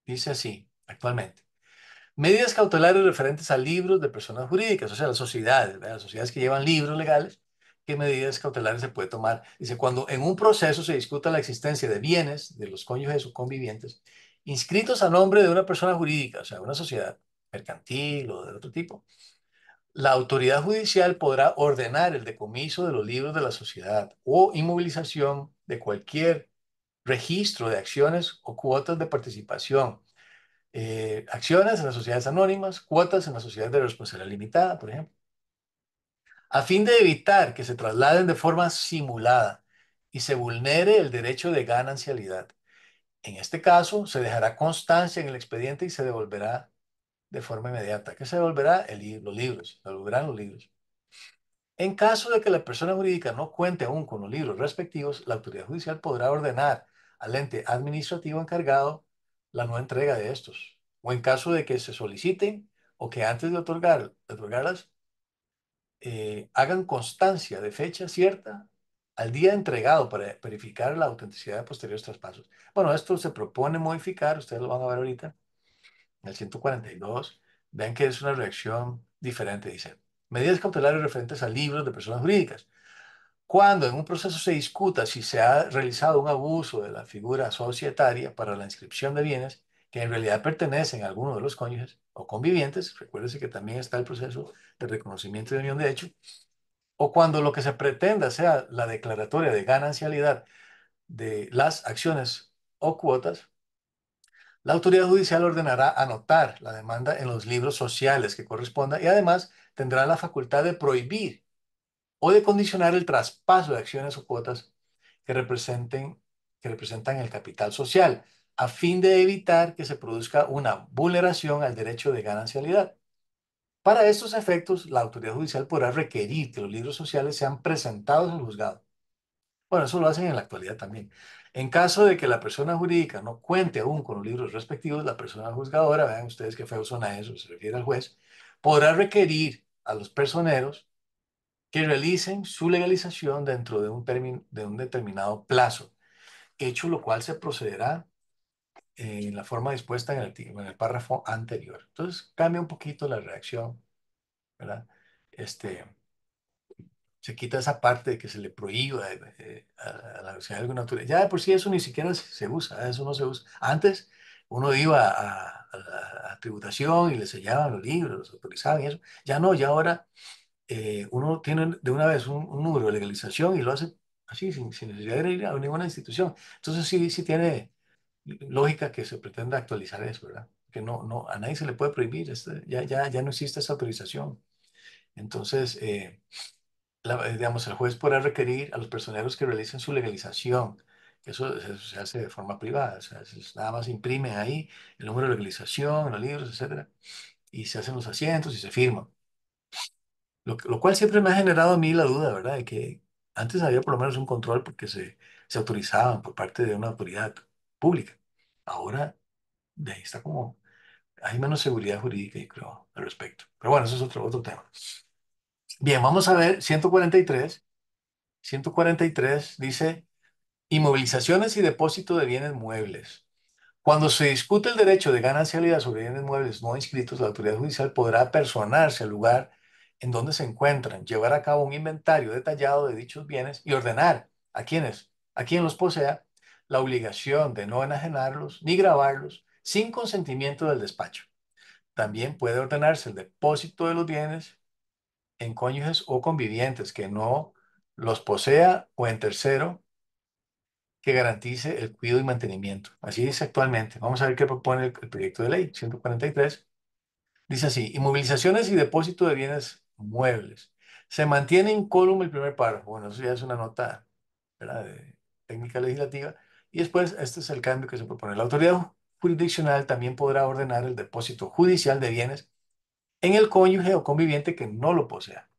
dice así, actualmente. Medidas cautelares referentes a libros de personas jurídicas, o sea, las sociedades, las sociedades que llevan libros legales, ¿qué medidas cautelares se puede tomar? Dice, cuando en un proceso se discuta la existencia de bienes de los cónyuges o convivientes inscritos a nombre de una persona jurídica, o sea, una sociedad mercantil o de otro tipo, la autoridad judicial podrá ordenar el decomiso de los libros de la sociedad o inmovilización de cualquier registro de acciones o cuotas de participación. Eh, acciones en las sociedades anónimas, cuotas en las sociedades de responsabilidad limitada, por ejemplo. A fin de evitar que se trasladen de forma simulada y se vulnere el derecho de ganancialidad. En este caso, se dejará constancia en el expediente y se devolverá de forma inmediata, que se devolverá el, los libros, se devolverán los libros. En caso de que la persona jurídica no cuente aún con los libros respectivos, la autoridad judicial podrá ordenar al ente administrativo encargado la no entrega de estos, o en caso de que se soliciten o que antes de, otorgar, otorgarlas eh, hagan constancia de fecha cierta al día entregado para verificar la autenticidad de posteriores traspasos. Bueno, esto se propone modificar, ustedes lo van a ver ahorita, el 142, ven que es una reacción diferente, dice. Medidas cautelares referentes a libros de personas jurídicas. Cuando en un proceso se discuta si se ha realizado un abuso de la figura societaria para la inscripción de bienes que en realidad pertenecen a alguno de los cónyuges o convivientes, recuérdese que también está el proceso de reconocimiento de unión de hecho, o cuando lo que se pretenda sea la declaratoria de ganancialidad de las acciones o cuotas la autoridad judicial ordenará anotar la demanda en los libros sociales que corresponda y además tendrá la facultad de prohibir o de condicionar el traspaso de acciones o cuotas que, representen, que representan el capital social, a fin de evitar que se produzca una vulneración al derecho de ganancialidad. Para estos efectos, la autoridad judicial podrá requerir que los libros sociales sean presentados al juzgado. Bueno, eso lo hacen en la actualidad también. En caso de que la persona jurídica no cuente aún con los libros respectivos, la persona juzgadora, vean ustedes qué feo a eso, se refiere al juez, podrá requerir a los personeros que realicen su legalización dentro de un, de un determinado plazo, hecho lo cual se procederá eh, en la forma dispuesta en el, en el, párrafo anterior. Entonces, cambia un poquito la reacción, ¿verdad? Este, se quita esa parte de que se le prohíba eh, a, la universidad de alguna naturaleza. Ya de por sí eso ni siquiera se usa, eso no se usa. Antes uno iba a, la tributación y le sellaban los libros, los autorizaban y eso. Ya no, ya ahora eh, uno tiene de una vez un, número de legalización y lo hace así, sin, necesidad de ir a ninguna institución. Entonces sí, sí tiene lógica que se pretenda actualizar eso, ¿verdad? Que no, no, a nadie se le puede prohibir, este, ya, ya, ya no existe esa autorización. Entonces, eh, eh, digamos, el juez podrá requerir a los personeros que realicen su legalización. Eso, se hace de forma privada, o sea, nada más imprimen ahí el número de legalización, los libros, etcétera, y se hacen los asientos y se firman. Lo, cual siempre me ha generado a mí la duda, ¿verdad? De que antes había por lo menos un control porque se, se autorizaban por parte de una autoridad pública. Ahora, de ahí está como, hay menos seguridad jurídica, yo creo, al respecto. Pero bueno, eso es otro, otro tema. Bien, vamos a ver 143. 143 dice inmovilizaciones y depósito de bienes muebles. Cuando se discute el derecho de ganancialidad sobre bienes muebles no inscritos, la autoridad judicial podrá personarse al lugar en donde se encuentran, llevar a cabo un inventario detallado de dichos bienes y ordenar a quienes, a quien los posea, la obligación de no enajenarlos ni grabarlos sin consentimiento del despacho. También puede ordenarse el depósito de los bienes en cónyuges o convivientes, que no los posea o en tercero que garantice el cuidado y mantenimiento. Así dice actualmente. Vamos a ver qué propone el, proyecto de ley 143. Dice así, inmovilizaciones y depósito de bienes muebles. Se mantiene en columna el primer párrafo. Bueno, eso ya es una nota de técnica legislativa. Y después, este es el cambio que se propone. La autoridad jurisdiccional también podrá ordenar el depósito judicial de bienes en el cónyuge o conviviente que no lo posea.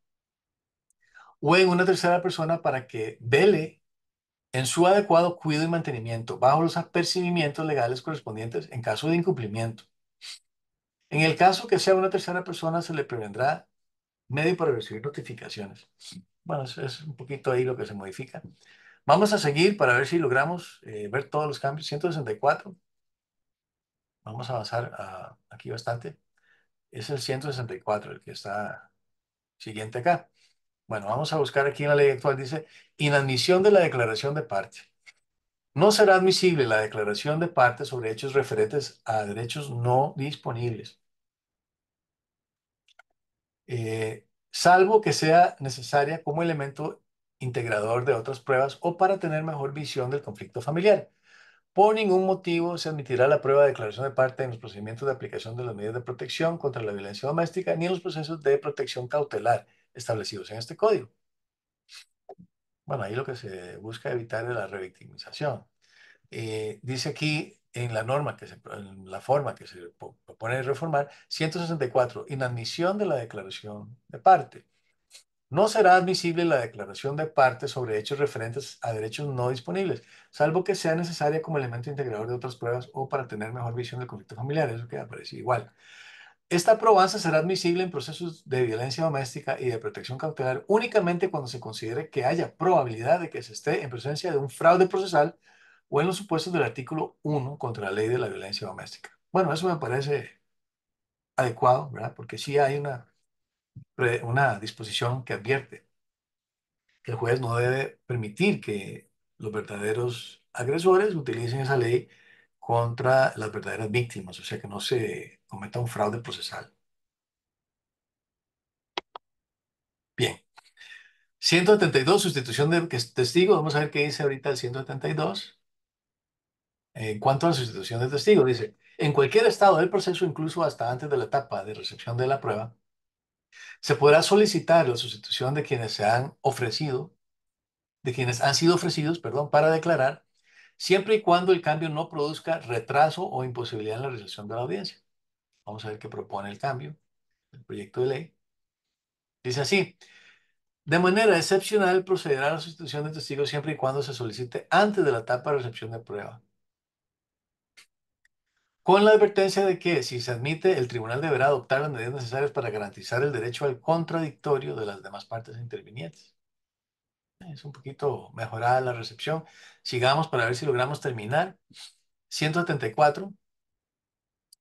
O en una tercera persona para que vele en su adecuado cuidado y mantenimiento bajo los apercibimientos legales correspondientes en caso de incumplimiento. En el caso que sea una tercera persona, se le prevendrá medio para recibir notificaciones. Bueno, es, un poquito ahí lo que se modifica. Vamos a seguir para ver si logramos eh, ver todos los cambios. 164. Vamos a avanzar aquí bastante. Es el 164, el que está siguiente acá. Bueno, vamos a buscar aquí en la ley actual, dice, inadmisión de la declaración de parte. No será admisible la declaración de parte sobre hechos referentes a derechos no disponibles, eh, salvo que sea necesaria como elemento integrador de otras pruebas o para tener mejor visión del conflicto familiar. Por ningún motivo se admitirá la prueba de declaración de parte en los procedimientos de aplicación de las medidas de protección contra la violencia doméstica ni en los procesos de protección cautelar establecidos en este código. Bueno, ahí lo que se busca evitar es la revictimización. Eh, dice aquí en la norma que en la forma que se propone reformar, 164, inadmisión de la declaración de parte. No será admisible la declaración de parte sobre hechos referentes a derechos no disponibles, salvo que sea necesaria como elemento integrador de otras pruebas o para tener mejor visión del conflicto familiar. Eso queda parecido igual. Esta probanza será admisible en procesos de violencia doméstica y de protección cautelar únicamente cuando se considere que haya probabilidad de que se esté en presencia de un fraude procesal o en los supuestos del artículo 1 contra la ley de la violencia doméstica. Bueno, eso me parece adecuado, ¿verdad? Porque sí hay una una disposición que advierte que el juez no debe permitir que los verdaderos agresores utilicen esa ley contra las verdaderas víctimas, o sea que no se cometa un fraude procesal. Bien. 172, sustitución de testigo. Vamos a ver qué dice ahorita el 172. En cuanto a la sustitución de testigo, dice, en cualquier estado del proceso, incluso hasta antes de la etapa de recepción de la prueba, se podrá solicitar la sustitución de quienes se han ofrecido, de quienes han sido ofrecidos, perdón, para declarar, siempre y cuando el cambio no produzca retraso o imposibilidad en la recepción de la audiencia. Vamos a ver qué propone el cambio, el proyecto de ley. Dice así, de manera excepcional procederá la sustitución de testigos siempre y cuando se solicite antes de la etapa de recepción de prueba con la advertencia de que, si se admite, el tribunal deberá adoptar las medidas necesarias para garantizar el derecho al contradictorio de las demás partes intervinientes. Es un poquito mejorada la recepción. Sigamos para ver si logramos terminar. 174.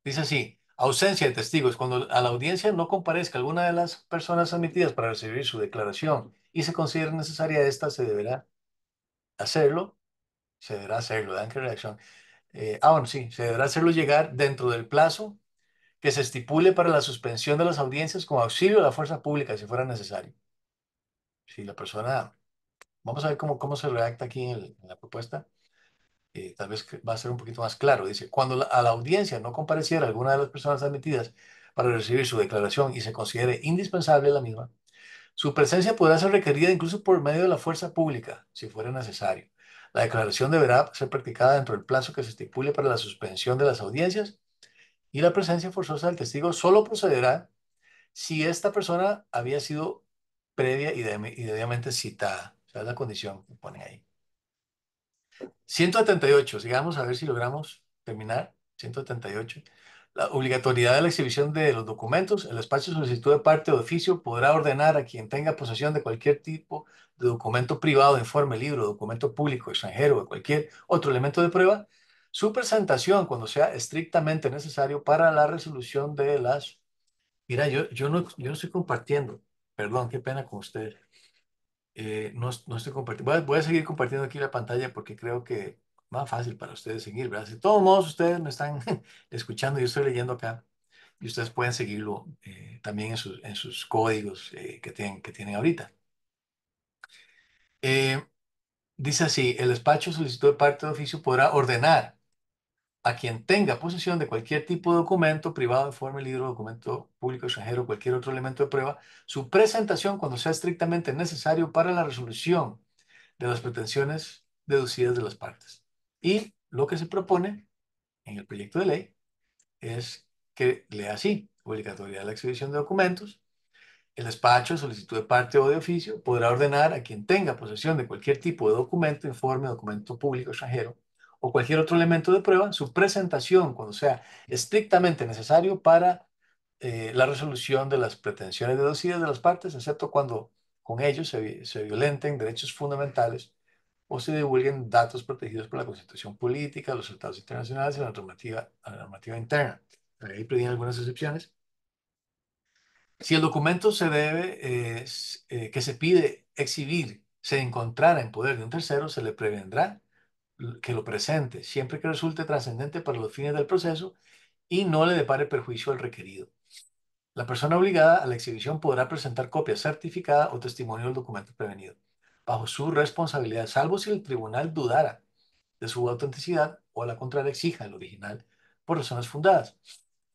Dice así, ausencia de testigos. Cuando a la audiencia no comparezca alguna de las personas admitidas para recibir su declaración y se considere necesaria esta, se deberá hacerlo. Se deberá hacerlo. Dan qué reacción. Eh, ah, bueno, sí, se deberá hacerlo llegar dentro del plazo que se estipule para la suspensión de las audiencias con auxilio de la fuerza pública, si fuera necesario. Si la persona, vamos a ver cómo, cómo se redacta aquí en, la propuesta, eh, tal vez va a ser un poquito más claro. Dice, cuando a la audiencia no compareciera alguna de las personas admitidas para recibir su declaración y se considere indispensable la misma, su presencia podrá ser requerida incluso por medio de la fuerza pública, si fuera necesario. La declaración deberá ser practicada dentro del plazo que se estipule para la suspensión de las audiencias y la presencia forzosa del testigo solo procederá si esta persona había sido previa y, debidamente citada. O es la condición que ponen ahí. 178, sigamos a ver si logramos terminar. 178. La obligatoriedad de la exhibición de los documentos. El espacio de solicitud de parte de oficio podrá ordenar a quien tenga posesión de cualquier tipo documento privado, informe forma libro, documento público, extranjero cualquier otro elemento de prueba, su presentación cuando sea estrictamente necesario para la resolución de las... Mira, yo, yo, no, yo no estoy compartiendo, perdón, qué pena con ustedes. Eh, no, no, estoy compartiendo, voy a, seguir compartiendo aquí la pantalla porque creo que más fácil para ustedes seguir, ¿verdad? De todos modos, ustedes me están escuchando, yo estoy leyendo acá y ustedes pueden seguirlo eh, también en sus, en sus códigos eh, que, tienen, que tienen ahorita. Eh, dice así, el despacho solicitó de parte de oficio podrá ordenar a quien tenga posesión de cualquier tipo de documento privado, informe, libro, documento público extranjero, cualquier otro elemento de prueba, su presentación cuando sea estrictamente necesario para la resolución de las pretensiones deducidas de las partes. Y lo que se propone en el proyecto de ley es que lea así, obligatoriedad de la exhibición de documentos, el despacho, solicitud de parte o de oficio podrá ordenar a quien tenga posesión de cualquier tipo de documento, informe, documento público extranjero o cualquier otro elemento de prueba su presentación cuando sea estrictamente necesario para eh, la resolución de las pretensiones deducidas de las partes, excepto cuando con ello se, violenten derechos fundamentales o se divulguen datos protegidos por la Constitución Política, los tratados internacionales y la normativa, la normativa interna. Ahí pedían algunas excepciones. Si el documento se eh, eh, que se pide exhibir se encontrara en poder de un tercero, se le prevendrá que lo presente, siempre que resulte trascendente para los fines del proceso y no le depare perjuicio al requerido. La persona obligada a la exhibición podrá presentar copia certificada o testimonio del documento prevenido, bajo su responsabilidad, salvo si el tribunal dudara de su autenticidad o a la contraria exija el original por razones fundadas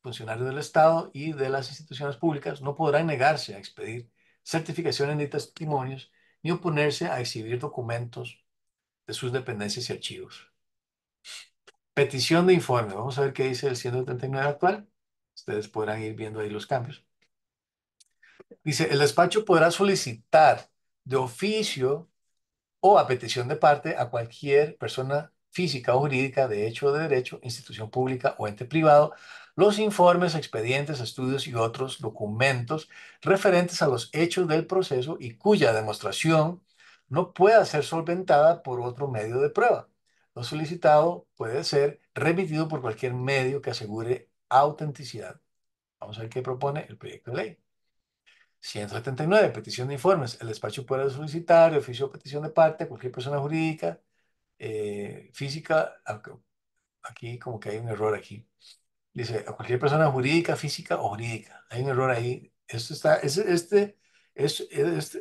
funcionarios del Estado y de las instituciones públicas no podrán negarse a expedir certificaciones ni testimonios ni oponerse a exhibir documentos de sus dependencias y archivos. Petición de informe. Vamos a ver qué dice el 179 actual. Ustedes podrán ir viendo ahí los cambios. Dice, el despacho podrá solicitar de oficio o a petición de parte a cualquier persona física o jurídica de hecho o de derecho, institución pública o ente privado, los informes, expedientes, estudios y otros documentos referentes a los hechos del proceso y cuya demostración no pueda ser solventada por otro medio de prueba. Lo solicitado puede ser remitido por cualquier medio que asegure autenticidad. Vamos a ver qué propone el proyecto de ley. 179. Petición de informes. El despacho puede solicitar oficio o petición de parte cualquier persona jurídica, eh, física. Aquí como que hay un error aquí. Dice, a cualquier persona jurídica, física o jurídica. Hay un error ahí. Esto está, este es, este, es,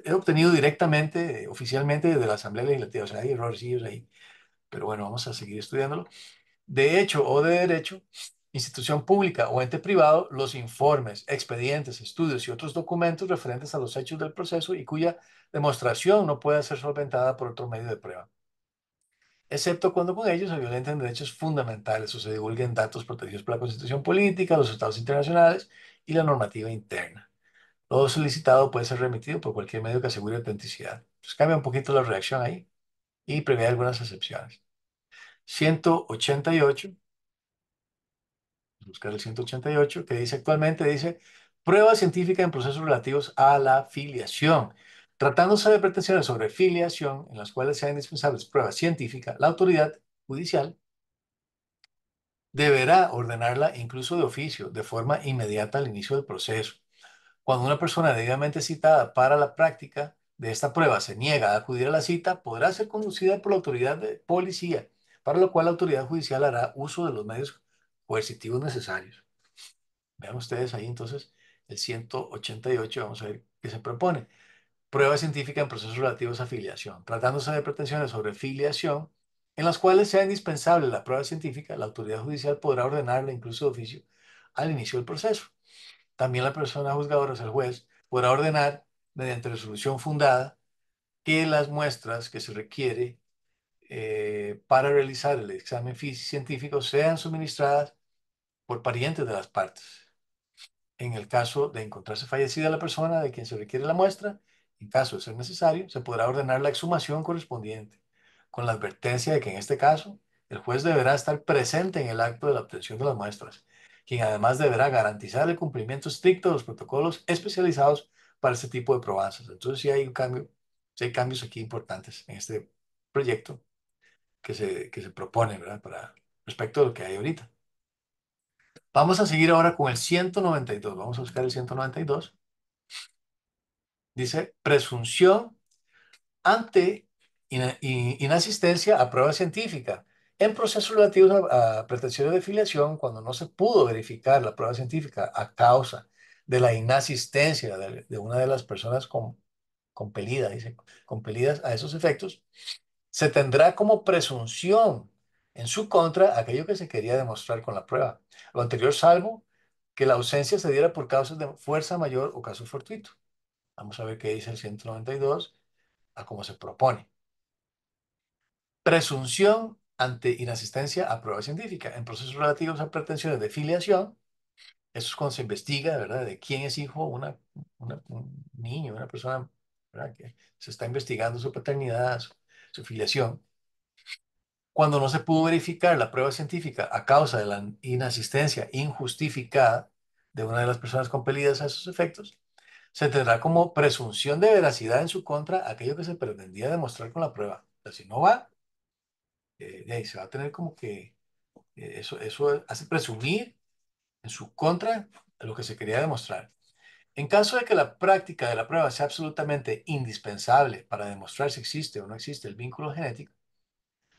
es, obtenido directamente, oficialmente, de la Asamblea Legislativa. O sea, hay errores ahí. Pero bueno, vamos a seguir estudiándolo. De hecho o de derecho, institución pública o ente privado, los informes, expedientes, estudios y otros documentos referentes a los hechos del proceso y cuya demostración no puede ser solventada por otro medio de prueba excepto cuando con ellos se violenten derechos fundamentales o se divulguen datos protegidos por la Constitución Política, los Estados internacionales y la normativa interna. Todo solicitado puede ser remitido por cualquier medio que asegure autenticidad. Entonces pues cambia un poquito la reacción ahí y prevé algunas excepciones. 188, buscar el 188, que dice actualmente, dice, prueba científica en procesos relativos a la filiación. Tratándose de pretensiones sobre filiación, en las cuales sean indispensables pruebas científica, la autoridad judicial deberá ordenarla incluso de oficio, de forma inmediata al inicio del proceso. Cuando una persona debidamente citada para la práctica de esta prueba se niega a acudir a la cita, podrá ser conducida por la autoridad de policía, para lo cual la autoridad judicial hará uso de los medios coercitivos necesarios. Vean ustedes ahí entonces el 188, vamos a ver qué se propone prueba científica en procesos relativos a filiación, tratándose de pretensiones sobre filiación, en las cuales sea indispensable la prueba científica, la autoridad judicial podrá ordenarla incluso de oficio al inicio del proceso. También la persona juzgadora, o el juez, podrá ordenar, mediante resolución fundada, que las muestras que se requiere eh, para realizar el examen científico sean suministradas por parientes de las partes. En el caso de encontrarse fallecida la persona de quien se requiere la muestra, en caso de ser necesario, se podrá ordenar la exhumación correspondiente, con la advertencia de que en este caso el juez deberá estar presente en el acto de la obtención de las muestras, quien además deberá garantizar el cumplimiento estricto de los protocolos especializados para este tipo de probanzas. Entonces si hay un cambio, hay cambios aquí importantes en este proyecto que se, que se propone, ¿verdad? Para, respecto a lo que hay ahorita. Vamos a seguir ahora con el 192. Vamos a buscar el 192 dice presunción ante inasistencia a prueba científica. En procesos relativos a, pretensión pretensiones de filiación, cuando no se pudo verificar la prueba científica a causa de la inasistencia de, una de las personas con, compelidas, dice, compelidas a esos efectos, se tendrá como presunción en su contra aquello que se quería demostrar con la prueba. Lo anterior salvo que la ausencia se diera por causas de fuerza mayor o caso fortuito. Vamos a ver qué dice el 192 a cómo se propone. Presunción ante inasistencia a prueba científica. En procesos relativos a pretensiones de filiación, eso es cuando se investiga, ¿verdad?, de quién es hijo una, un niño, una persona, ¿verdad? que se está investigando su paternidad, su filiación. Cuando no se pudo verificar la prueba científica a causa de la inasistencia injustificada de una de las personas compelidas a esos efectos, se tendrá como presunción de veracidad en su contra aquello que se pretendía demostrar con la prueba. si no va, eh, se va a tener como que eh, eso, eso hace presumir en su contra lo que se quería demostrar. En caso de que la práctica de la prueba sea absolutamente indispensable para demostrar si existe o no existe el vínculo genético,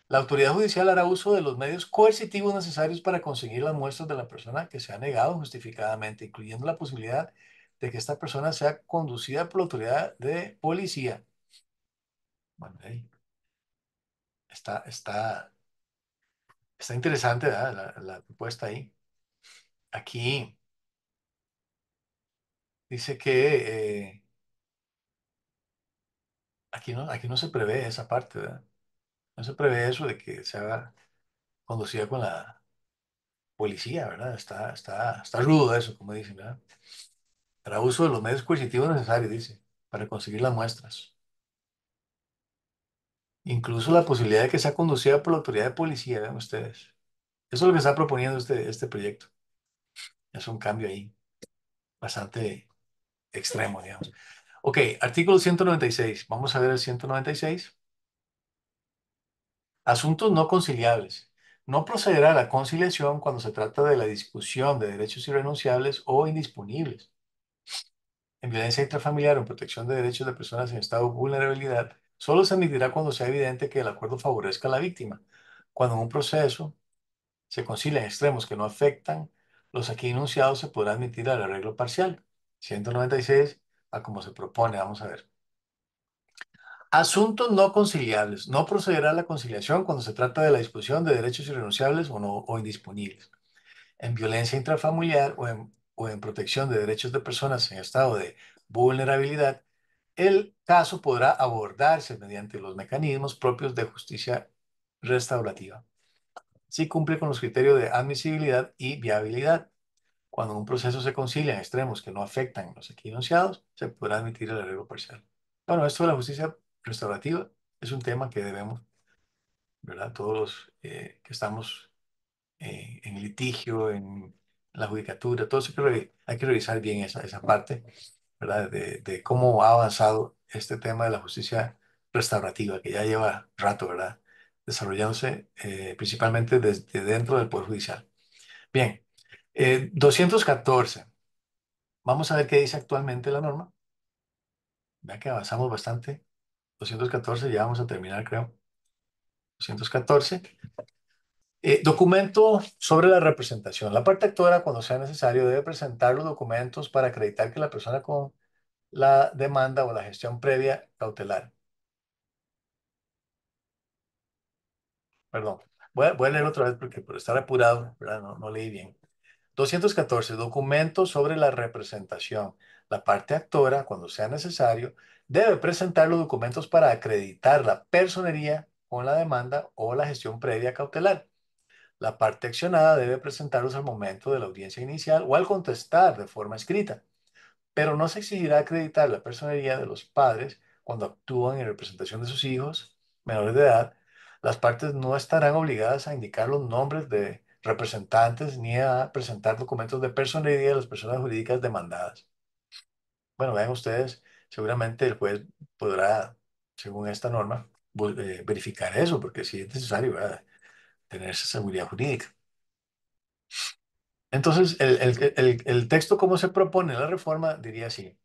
la autoridad judicial hará uso de los medios coercitivos necesarios para conseguir las muestras de la persona que se ha negado justificadamente, incluyendo la posibilidad de que esta persona sea conducida por la autoridad de policía. Bueno, ahí está, está, está interesante la, la propuesta ahí. Aquí dice que eh, aquí, no, aquí no se prevé esa parte, ¿verdad? No se prevé eso de que sea conducida con la policía, ¿verdad? Está, está, está rudo eso, como dicen, ¿verdad? para uso de los medios coercitivos necesarios, dice, para conseguir las muestras. Incluso la posibilidad de que sea conducida por la autoridad de policía, vean ustedes. Eso es lo que está proponiendo este, este proyecto. Es un cambio ahí bastante extremo, digamos. Ok, artículo 196. Vamos a ver el 196. Asuntos no conciliables. No procederá a la conciliación cuando se trata de la discusión de derechos irrenunciables o indisponibles en violencia intrafamiliar o en protección de derechos de personas en estado de vulnerabilidad solo se admitirá cuando sea evidente que el acuerdo favorezca a la víctima, cuando en un proceso se concilia en extremos que no afectan los aquí enunciados se podrá admitir al arreglo parcial. 196 a como se propone, vamos a ver. Asuntos no conciliables. No procederá a la conciliación cuando se trata de la disposición de derechos irrenunciables o, no, o indisponibles. En violencia intrafamiliar o en o en protección de derechos de personas en estado de vulnerabilidad, el caso podrá abordarse mediante los mecanismos propios de justicia restaurativa, si cumple con los criterios de admisibilidad y viabilidad. Cuando un proceso se concilia en extremos que no afectan los aquí enunciados, se podrá admitir el arreglo parcial. Bueno, esto de la justicia restaurativa es un tema que debemos, ¿verdad? Todos los eh, que estamos eh, en litigio, en la judicatura, todo eso hay que, revisar, hay que revisar bien esa, esa parte, ¿verdad? De, cómo ha avanzado este tema de la justicia restaurativa, que ya lleva rato, ¿verdad? Desarrollándose eh, principalmente desde dentro del Poder Judicial. Bien, eh, 214. Vamos a ver qué dice actualmente la norma. Vea que avanzamos bastante. 214, ya vamos a terminar, creo. 214. Eh, documento sobre la representación. La parte actora, cuando sea necesario, debe presentar los documentos para acreditar que la persona con la demanda o la gestión previa cautelar. Perdón, voy a, leer otra vez porque por estar apurado, no, no leí bien. 214. Documento sobre la representación. La parte actora, cuando sea necesario, debe presentar los documentos para acreditar la personería con la demanda o la gestión previa cautelar. La parte accionada debe presentarlos al momento de la audiencia inicial o al contestar de forma escrita, pero no se exigirá acreditar la personería de los padres cuando actúan en representación de sus hijos menores de edad. Las partes no estarán obligadas a indicar los nombres de representantes ni a presentar documentos de personería de las personas jurídicas demandadas. Bueno, vean ustedes, seguramente el juez podrá, según esta norma, eh, verificar eso, porque si es necesario, ¿verdad? tener esa seguridad jurídica. Entonces, el, texto como se propone la reforma diría así,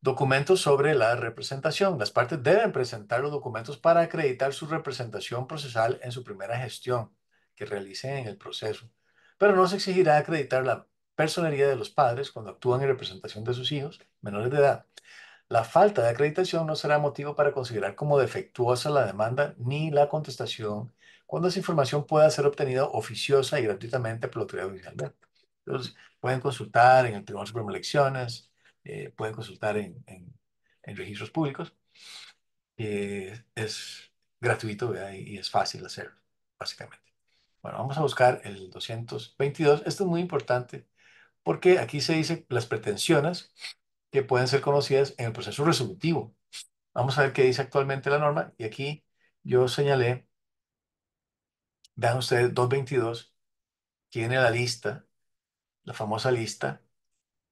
documentos sobre la representación. Las partes deben presentar los documentos para acreditar su representación procesal en su primera gestión que realicen en el proceso, pero no se exigirá acreditar la personería de los padres cuando actúan en representación de sus hijos menores de edad. La falta de acreditación no será motivo para considerar como defectuosa la demanda ni la contestación cuando esa información pueda ser obtenida oficiosa y gratuitamente por la autoridad judicial. Entonces, pueden consultar en el Tribunal Supremo de Elecciones, eh, pueden consultar en, registros públicos. es gratuito y es fácil hacerlo, básicamente. Bueno, vamos a buscar el 222. Esto es muy importante porque aquí se dice las pretensiones que pueden ser conocidas en el proceso resolutivo. Vamos a ver qué dice actualmente la norma y aquí yo señalé Vean ustedes, 222 tiene la lista, la famosa lista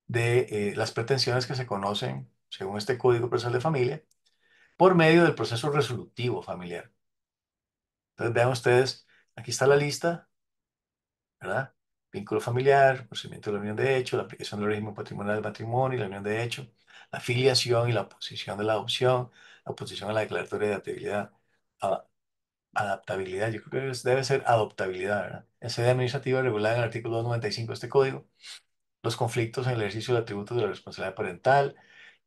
de eh, las pretensiones que se conocen, según este Código Procesal de Familia, por medio del proceso resolutivo familiar. Entonces, vean ustedes, aquí está la lista, ¿verdad? Vínculo familiar, procedimiento de la unión de hecho, la aplicación del régimen patrimonial del matrimonio y la unión de hecho, la filiación y la oposición de la adopción, la oposición a la declaratoria de adaptabilidad a, adaptabilidad, yo creo que debe ser adoptabilidad, ¿verdad? En sede administrativa regulada en el artículo 295 de este código, los conflictos en el ejercicio de atributos de la responsabilidad parental,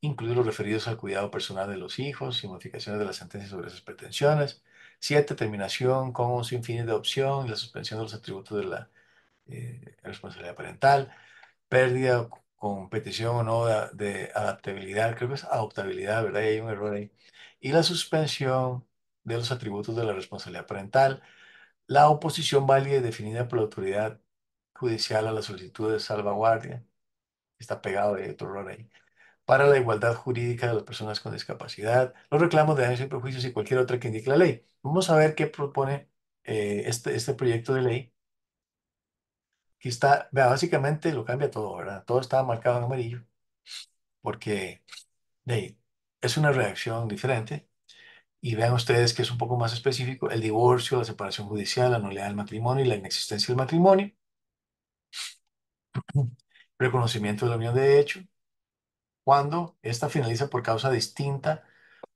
incluidos los referidos al cuidado personal de los hijos y modificaciones de las sentencias sobre esas pretensiones. 7, terminación con un sinfín de opción y la suspensión de los atributos de la eh, responsabilidad parental, pérdida con petición o no de, adaptabilidad, creo que es adoptabilidad, ¿verdad? hay un error ahí. Y la suspensión de los atributos de la responsabilidad parental, la oposición válida y definida por la autoridad judicial a la solicitud de salvaguardia, está pegado de otro error ahí, para la igualdad jurídica de las personas con discapacidad, los reclamos de daños y perjuicios y cualquier otra que indique la ley. Vamos a ver qué propone eh, este, este proyecto de ley, que está, vea, básicamente lo cambia todo, ¿verdad? Todo está marcado en amarillo, porque es una reacción diferente y vean ustedes que es un poco más específico, el divorcio, la separación judicial, la nulidad del matrimonio y la inexistencia del matrimonio. Reconocimiento de la unión de hecho, cuando esta finaliza por causa distinta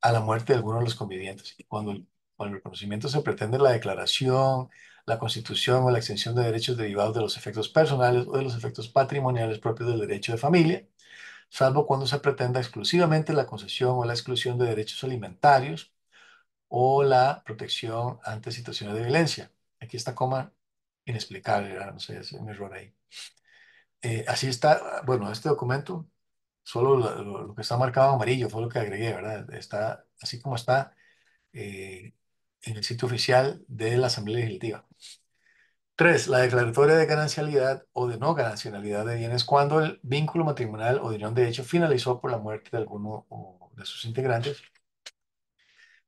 a la muerte de alguno de los convivientes. Cuando cuando el reconocimiento se pretende la declaración, la constitución o la extensión de derechos derivados de los efectos personales o de los efectos patrimoniales propios del derecho de familia, salvo cuando se pretenda exclusivamente la concesión o la exclusión de derechos alimentarios o la protección ante situaciones de violencia. Aquí está coma inexplicable, no sé, es un error ahí. Eh, así está, bueno, este documento, solo lo, que está marcado en amarillo fue lo que agregué, ¿verdad? Está así como está eh, en el sitio oficial de la Asamblea Legislativa. Tres, la declaratoria de ganancialidad o de no ganancialidad de bienes cuando el vínculo matrimonial o de unión de hecho finalizó por la muerte de alguno de sus integrantes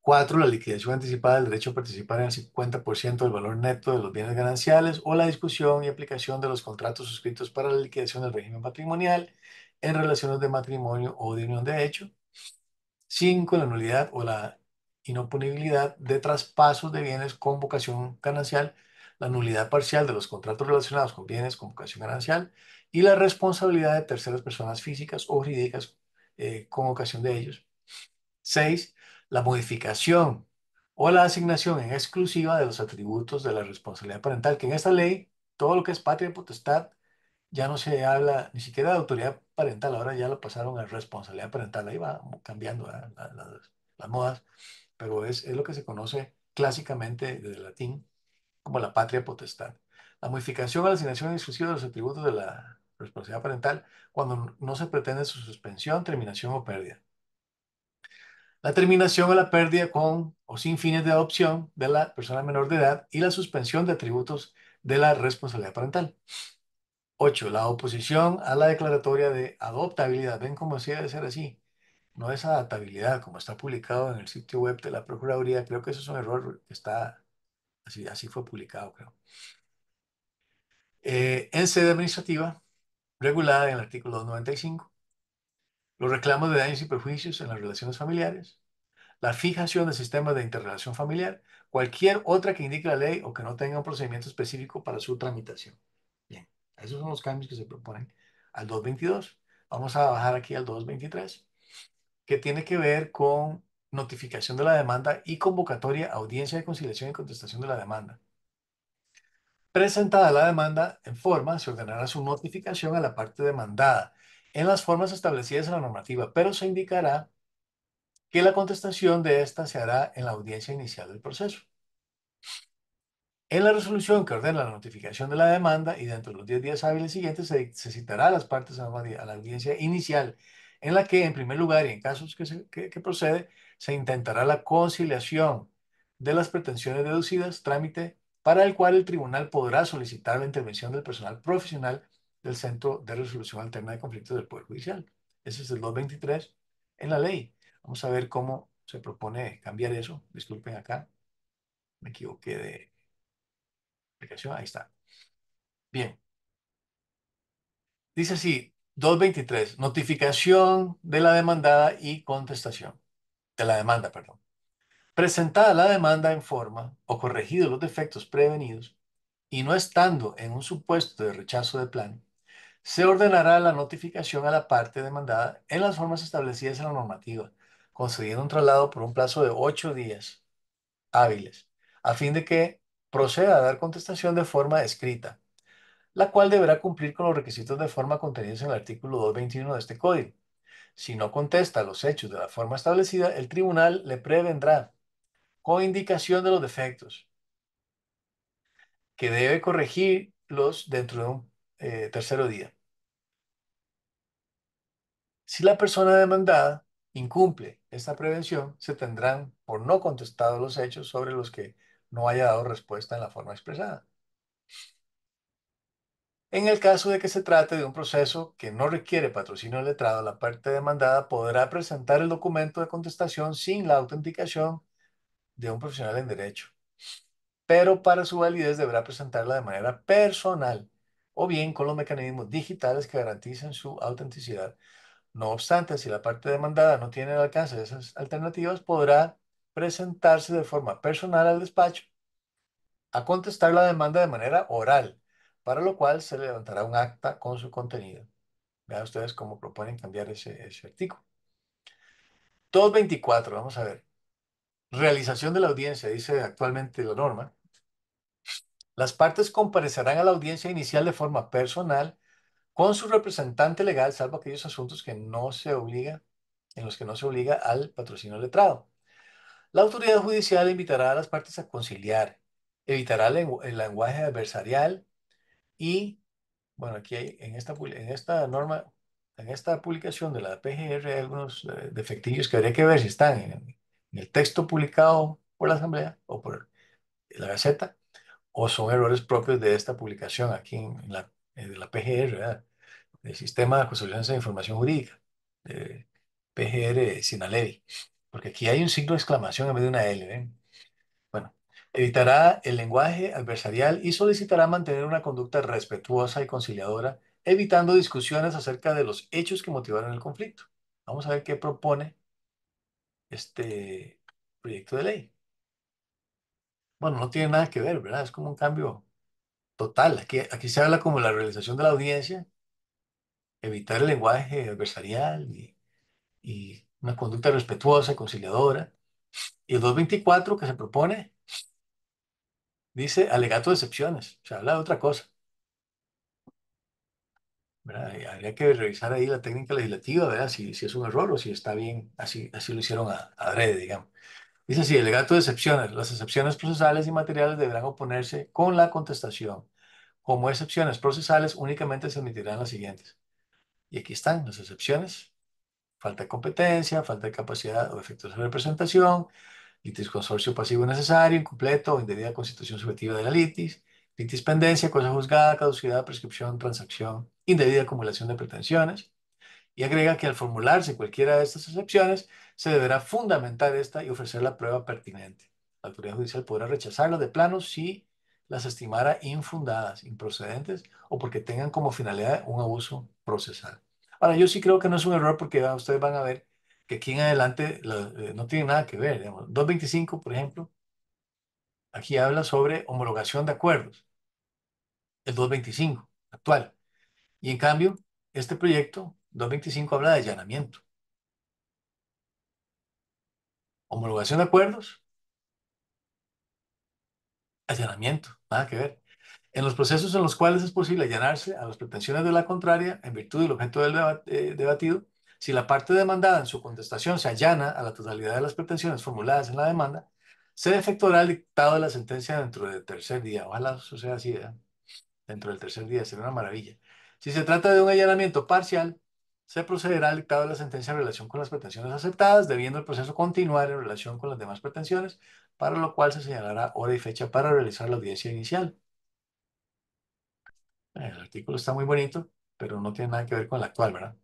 4. la liquidación anticipada del derecho a participar en el 50% del valor neto de los bienes gananciales o la discusión y aplicación de los contratos suscritos para la liquidación del régimen patrimonial en relaciones de matrimonio o de unión de hecho. 5. la nulidad o la inoponibilidad de traspasos de bienes con vocación ganancial, la nulidad parcial de los contratos relacionados con bienes con vocación ganancial y la responsabilidad de terceras personas físicas o jurídicas eh, con ocasión de ellos. 6 la modificación o la asignación en exclusiva de los atributos de la responsabilidad parental, que en esta ley todo lo que es patria potestad ya no se habla ni siquiera de autoridad parental, ahora ya lo pasaron a responsabilidad parental, ahí va cambiando las modas, pero es, lo que se conoce clásicamente desde latín como la patria potestad. La modificación o la asignación exclusiva de los atributos de la responsabilidad parental cuando no se pretende su suspensión, terminación o pérdida la terminación o la pérdida con o sin fines de adopción de la persona menor de edad y la suspensión de atributos de la responsabilidad parental. 8. La oposición a la declaratoria de adoptabilidad. Ven cómo se debe ser así. No es adaptabilidad, como está publicado en el sitio web de la Procuraduría. Creo que eso es un error. Está así, así fue publicado, creo. Eh, en sede administrativa, regulada en el artículo 295 los reclamos de daños y perjuicios en las relaciones familiares, la fijación de sistemas de interrelación familiar, cualquier otra que indique la ley o que no tenga un procedimiento específico para su tramitación. Bien, esos son los cambios que se proponen al 222. Vamos a bajar aquí al 223, que tiene que ver con notificación de la demanda y convocatoria, audiencia de conciliación y contestación de la demanda. Presentada la demanda en forma, se ordenará su notificación a la parte demandada en las formas establecidas en la normativa, pero se indicará que la contestación de esta se hará en la audiencia inicial del proceso. En la resolución que ordena la notificación de la demanda y dentro de los 10 días hábiles siguientes se, se citará a las partes a la, audiencia inicial, en la que, en primer lugar, y en casos que, se, procede, se intentará la conciliación de las pretensiones deducidas, trámite para el cual el tribunal podrá solicitar la intervención del personal profesional del Centro de Resolución Alterna de Conflictos del Poder Judicial. Ese es el 223 en la ley. Vamos a ver cómo se propone cambiar eso. Disculpen acá, me equivoqué de aplicación. Ahí está. Bien. Dice así, 223, notificación de la demandada y contestación. De la demanda, perdón. Presentada la demanda en forma o corregidos los defectos prevenidos y no estando en un supuesto de rechazo de plan, se ordenará la notificación a la parte demandada en las formas establecidas en la normativa, concediendo un traslado por un plazo de ocho días hábiles, a fin de que proceda a dar contestación de forma escrita, la cual deberá cumplir con los requisitos de forma contenidos en el artículo 221 de este código. Si no contesta los hechos de la forma establecida, el tribunal le prevendrá con indicación de los defectos que debe corregirlos dentro de un eh, tercero día. Si la persona demandada incumple esta prevención, se tendrán por no contestados los hechos sobre los que no haya dado respuesta en la forma expresada. En el caso de que se trate de un proceso que no requiere patrocinio letrado, la parte demandada podrá presentar el documento de contestación sin la autenticación de un profesional en derecho, pero para su validez deberá presentarla de manera personal o bien con los mecanismos digitales que garanticen su autenticidad. No obstante, si la parte demandada no tiene el alcance de esas alternativas, podrá presentarse de forma personal al despacho a contestar la demanda de manera oral, para lo cual se levantará un acta con su contenido. Vean ustedes cómo proponen cambiar ese, ese artículo. 224, vamos a ver. Realización de la audiencia, dice actualmente la norma. Las partes comparecerán a la audiencia inicial de forma personal con su representante legal, salvo aquellos asuntos que no se obliga, en los que no se obliga al patrocinio letrado. La autoridad judicial invitará a las partes a conciliar, evitará el lenguaje adversarial y, bueno, aquí en esta, en esta norma, en esta publicación de la PGR hay algunos eh, defectillos que habría que ver si están en, el texto publicado por la Asamblea o por la Gaceta o son errores propios de esta publicación aquí en la, en la eh, PGR, ¿verdad? del Sistema de Consolidación de Información Jurídica, de PGR Sinalevi, porque aquí hay un signo de exclamación en medio de una L. Bueno, evitará el lenguaje adversarial y solicitará mantener una conducta respetuosa y conciliadora, evitando discusiones acerca de los hechos que motivaron el conflicto. Vamos a ver qué propone este proyecto de ley. Bueno, no tiene nada que ver, ¿verdad? Es como un cambio total. Aquí, aquí se habla como la realización de la audiencia evitar el lenguaje adversarial y, una conducta respetuosa, conciliadora. Y el 224 que se propone dice alegato de excepciones, o sea, habla de otra cosa. Eh, habría que revisar ahí la técnica legislativa, ¿verdad? Si, si, es un error o si está bien, así, así lo hicieron a, a digamos. Dice así, alegato de excepciones. Las excepciones procesales y materiales deberán oponerse con la contestación. Como excepciones procesales, únicamente se admitirán las siguientes. Y aquí están las excepciones. Falta de competencia, falta de capacidad o efectos de representación, litis consorcio pasivo necesario, incompleto o indebida constitución subjetiva de la litis, litis pendencia, cosa juzgada, caducidad, prescripción, transacción, indebida acumulación de pretensiones. Y agrega que al formularse cualquiera de estas excepciones, se deberá fundamentar esta y ofrecer la prueba pertinente. La autoridad judicial podrá rechazarlo de plano si las estimara infundadas, improcedentes o porque tengan como finalidad un abuso procesal. Ahora, yo sí creo que no es un error porque ustedes van a ver que aquí en adelante eh, no tiene nada que ver. 225, por ejemplo, aquí habla sobre homologación de acuerdos, el 225 actual. Y en cambio, este proyecto, 225, habla de allanamiento. Homologación de acuerdos, allanamiento. Nada que ver. En los procesos en los cuales es posible allanarse a las pretensiones de la contraria en virtud del objeto del eh, debatido, si la parte demandada en su contestación se allana a la totalidad de las pretensiones formuladas en la demanda, se efectuará el dictado de la sentencia dentro del tercer día. Ojalá suceda así, dentro del tercer día, sería una maravilla. Si se trata de un allanamiento parcial, se procederá al dictado de la sentencia en relación con las pretensiones aceptadas, debiendo el proceso continuar en relación con las demás pretensiones para lo cual se señalará hora y fecha para realizar la audiencia inicial. El artículo está muy bonito, pero no tiene nada que ver con la actual, ¿verdad?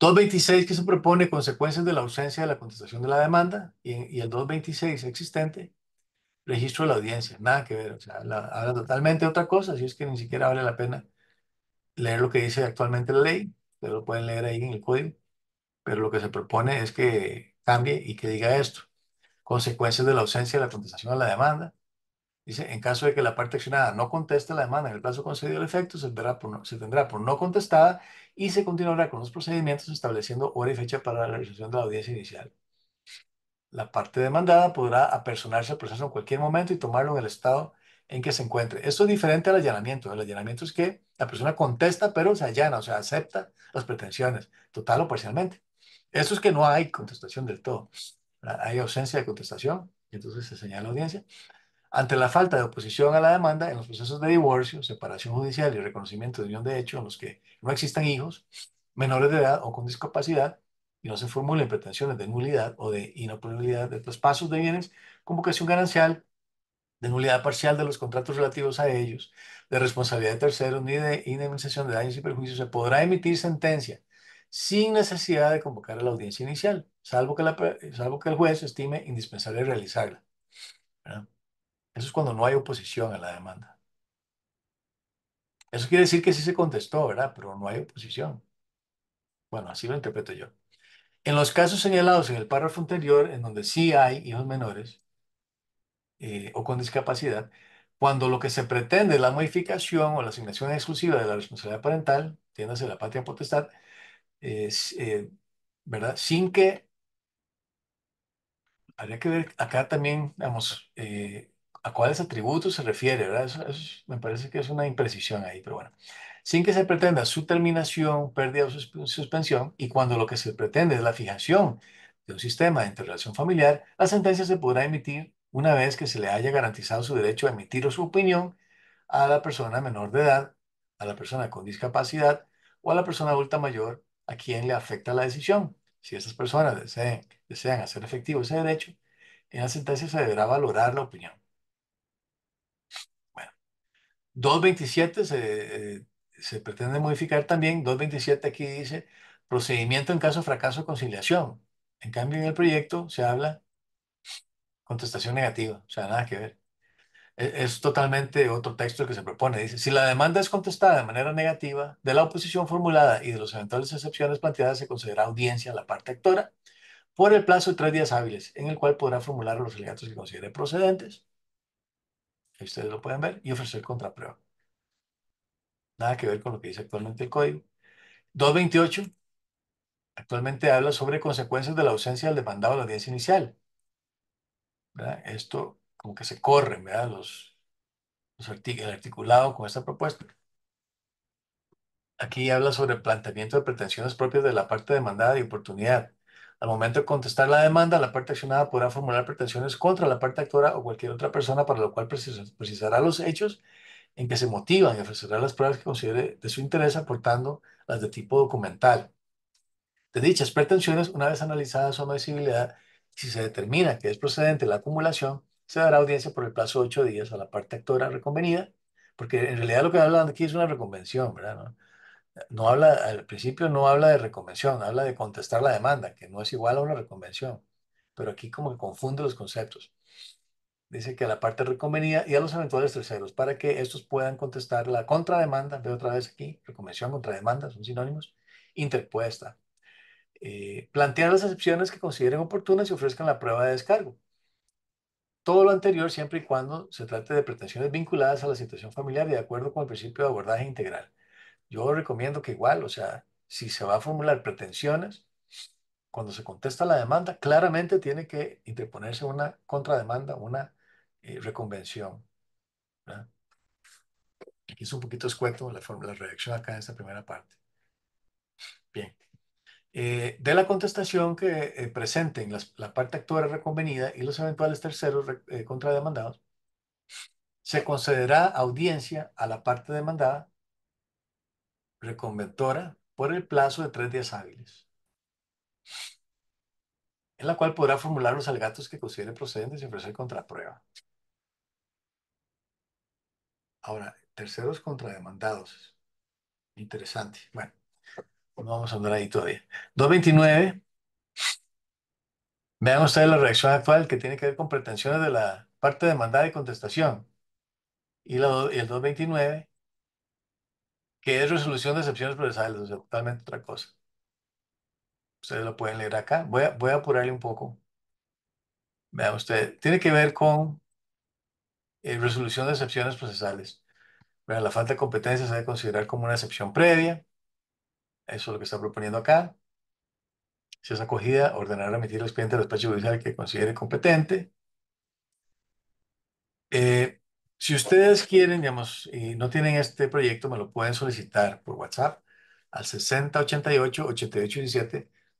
226 que se propone consecuencias de la ausencia de la contestación de la demanda y, el 226 existente, registro de la audiencia, nada que ver, habla totalmente otra cosa, así es que ni siquiera vale la pena leer lo que dice actualmente la ley, ustedes lo pueden leer ahí en el código, pero lo que se propone es que cambie y que diga esto consecuencias de la ausencia de la contestación a la demanda. Dice, en caso de que la parte accionada no conteste la demanda en el plazo concedido al efecto, se tendrá, por no, se tendrá por no contestada y se continuará con los procedimientos estableciendo hora y fecha para la realización de la audiencia inicial. La parte demandada podrá apersonarse al proceso en cualquier momento y tomarlo en el estado en que se encuentre. Esto es diferente al allanamiento. El allanamiento es que la persona contesta, pero se allana, o sea, acepta las pretensiones, total o parcialmente. eso es que no hay contestación del todo. Hay ausencia de contestación, y entonces se señala la audiencia. Ante la falta de oposición a la demanda en los procesos de divorcio, separación judicial y reconocimiento de unión de hecho en los que no existan hijos, menores de edad o con discapacidad, y no se formulen pretensiones de nulidad o de inoponibilidad de traspasos de bienes, convocación ganancial, de nulidad parcial de los contratos relativos a ellos, de responsabilidad de terceros ni de indemnización de daños y perjuicios, se podrá emitir sentencia sin necesidad de convocar a la audiencia inicial salvo que, que el juez estime indispensable realizarla. Eso es cuando no hay oposición a la demanda. Eso quiere decir que sí se contestó, ¿verdad? Pero no hay oposición. Bueno, así lo interpreto yo. En los casos señalados en el párrafo anterior, en donde sí hay hijos menores eh, o con discapacidad, cuando lo que se pretende es la modificación o la asignación exclusiva de la responsabilidad parental, tiéndase la patria potestad, es, eh, ¿verdad? Sin que habría que ver acá también, digamos, eh, a cuáles atributos se refiere, ¿verdad? me parece que es una imprecisión ahí, pero bueno. Sin que se pretenda su terminación, pérdida o suspensión, y cuando lo que se pretende es la fijación de un sistema de interrelación familiar, la sentencia se podrá emitir una vez que se le haya garantizado su derecho a emitir su opinión a la persona menor de edad, a la persona con discapacidad o a la persona adulta mayor a quien le afecta la decisión, si esas personas desean, hacer efectivo ese derecho, en la sentencia se deberá valorar la opinión. Bueno, 227 se, eh, se pretende modificar también. 227 aquí dice procedimiento en caso de fracaso conciliación. En cambio, en el proyecto se habla contestación negativa, o sea, nada que ver. E-, es totalmente otro texto que se propone. Dice, si la demanda es contestada de manera negativa de la oposición formulada y de los eventuales excepciones planteadas, se considerará audiencia a la parte actora por el plazo de tres días hábiles, en el cual podrá formular los alegatos que considere procedentes. ustedes lo pueden ver y ofrecer contraprueba. Nada que ver con lo que dice actualmente el código. 228 actualmente habla sobre consecuencias de la ausencia del demandado a la audiencia inicial. ¿Verdad? Esto como que se corren, ¿verdad? Los, los articulado con esta propuesta. Aquí habla sobre el planteamiento de pretensiones propias de la parte demandada y oportunidad. Al momento de contestar la demanda, la parte accionada podrá formular pretensiones contra la parte actora o cualquier otra persona, para lo cual precisará los hechos en que se motivan y ofrecerá las pruebas que considere de su interés, aportando las de tipo documental. De dichas pretensiones, una vez analizada su admisibilidad, si se determina que es procedente la acumulación, se dará audiencia por el plazo de ocho días a la parte actora reconvenida, porque en realidad lo que hablan aquí es una reconvención, ¿verdad? ¿No? habla, al principio no habla de reconvención, habla de contestar la demanda, que no es igual a una reconvención, pero aquí como que confunde los conceptos. Dice que a la parte reconvenida y a los eventuales terceros, para que estos puedan contestar la contrademanda, veo otra vez aquí, reconvención, contrademanda, son sinónimos, interpuesta. Eh, plantear las excepciones que consideren oportunas y ofrezcan la prueba de descargo. Todo lo anterior siempre y cuando se trate de pretensiones vinculadas a la situación familiar de acuerdo con el principio de abordaje integral. Yo recomiendo que igual, o sea, si se va a formular pretensiones, cuando se contesta la demanda, claramente tiene que interponerse una contrademanda, una eh, reconvención. Aquí es un poquito escueto la, reacción reacción acá en esta primera parte. Bien. Eh, de la contestación que eh, presenten la parte actora reconvenida y los eventuales terceros eh, contrademandados, se concederá audiencia a la parte demandada reconventora por el plazo de tres días hábiles, en la cual podrá formular los alegatos que considere procedentes y ofrecer contraprueba. Ahora, terceros contrademandados. Interesante. Bueno. No vamos a andar ahí todavía. 229. Vean ustedes la reacción actual que tiene que ver con pretensiones de la parte demandada y contestación. Y, la, el 229, que es resolución de excepciones procesales, totalmente otra cosa. Ustedes lo pueden leer acá. Voy a, voy a apurarle un poco. Vean ustedes, tiene que ver con eh, resolución de excepciones procesales. la falta de competencia se debe considerar como una excepción previa. Eso es lo que está proponiendo acá. Si es acogida, ordenar remitir el expediente al despacho judicial que considere competente. Eh, si ustedes quieren, digamos, y no tienen este proyecto, me lo pueden solicitar por WhatsApp al 6088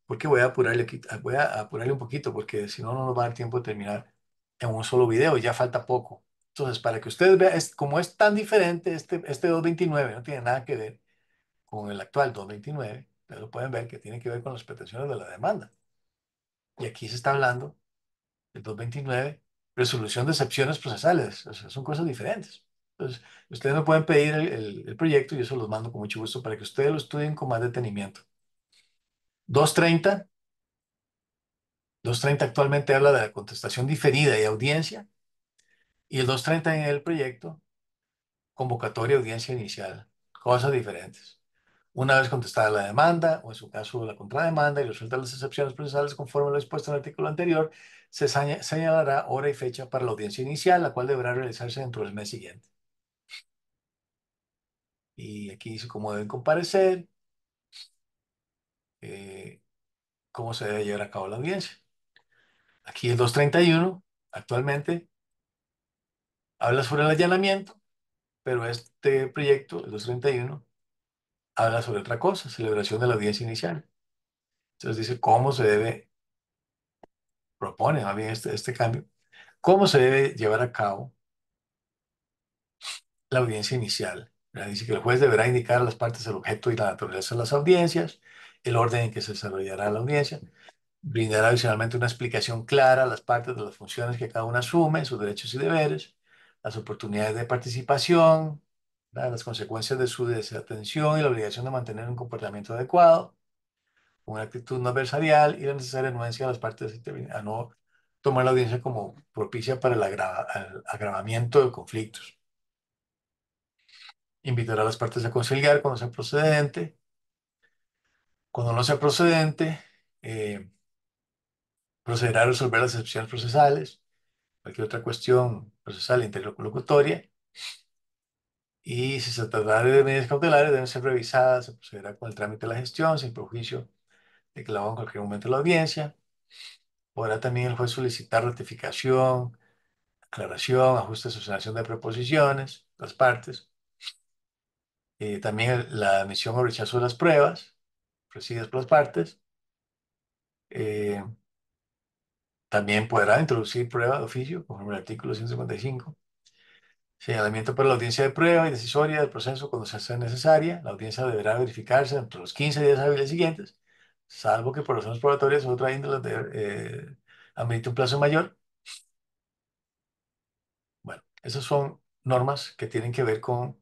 porque voy a, apurarle, voy a apurarle un poquito, porque si no, no nos va a dar tiempo de terminar en un solo video, ya falta poco. Entonces, para que ustedes vean como es tan diferente este, este 229, no tiene nada que ver con el actual 229, ustedes lo pueden ver, que tiene que ver con las pretensiones de la demanda. Y aquí se está hablando del 229, resolución de excepciones procesales, o sea, son cosas diferentes. Entonces, ustedes no pueden pedir el, proyecto y eso los mando con mucho gusto para que ustedes lo estudien con más detenimiento. 230, 230 actualmente habla de la contestación diferida y audiencia, y el 230 en el proyecto, convocatoria, audiencia inicial, cosas diferentes. Una vez contestada la demanda, o en su caso la contrademanda, y resueltas las excepciones procesales conforme lo expuesto en el artículo anterior, se señalará hora y fecha para la audiencia inicial, la cual deberá realizarse dentro del mes siguiente. Y aquí dice cómo deben comparecer, eh, cómo se debe llevar a cabo la audiencia. Aquí el 231, actualmente, habla sobre el allanamiento, pero este proyecto, el 231, habla sobre otra cosa, celebración de la audiencia inicial. Entonces dice cómo se debe, propone más bien este, este cambio, cómo se debe llevar a cabo la audiencia inicial. Dice que el juez deberá indicar las partes el objeto y la naturaleza de las audiencias, el orden en que se desarrollará la audiencia, brindará adicionalmente una explicación clara a las partes de las funciones que cada uno asume, sus derechos y deberes, las oportunidades de participación, las consecuencias de su desatención y la obligación de mantener un comportamiento adecuado, una actitud no adversarial y la necesaria anuencia de las partes a no tomar la audiencia como propicia para el, agravamiento de conflictos. Invitará a las partes a conciliar cuando sea procedente. Cuando no sea procedente, eh, procederá a resolver las excepciones procesales, cualquier otra cuestión procesal interlocutoria y si se trata de medidas cautelares, deben ser revisadas, se procederá con el trámite de la gestión, sin prejuicio de que la en cualquier momento la audiencia. Podrá también el juez solicitar ratificación, aclaración, ajuste, subsanación de preposiciones, las partes. Eh, también la admisión o rechazo de las pruebas presididas por las partes. Eh, también podrá introducir prueba de oficio, conforme al artículo 155 Señalamiento para la audiencia de prueba y decisoria del proceso cuando sea, necesaria. La audiencia deberá verificarse entre los 15 días hábiles siguientes, salvo que por razones probatorias o otra índole de, eh, un plazo mayor. Bueno, esas son normas que tienen que ver con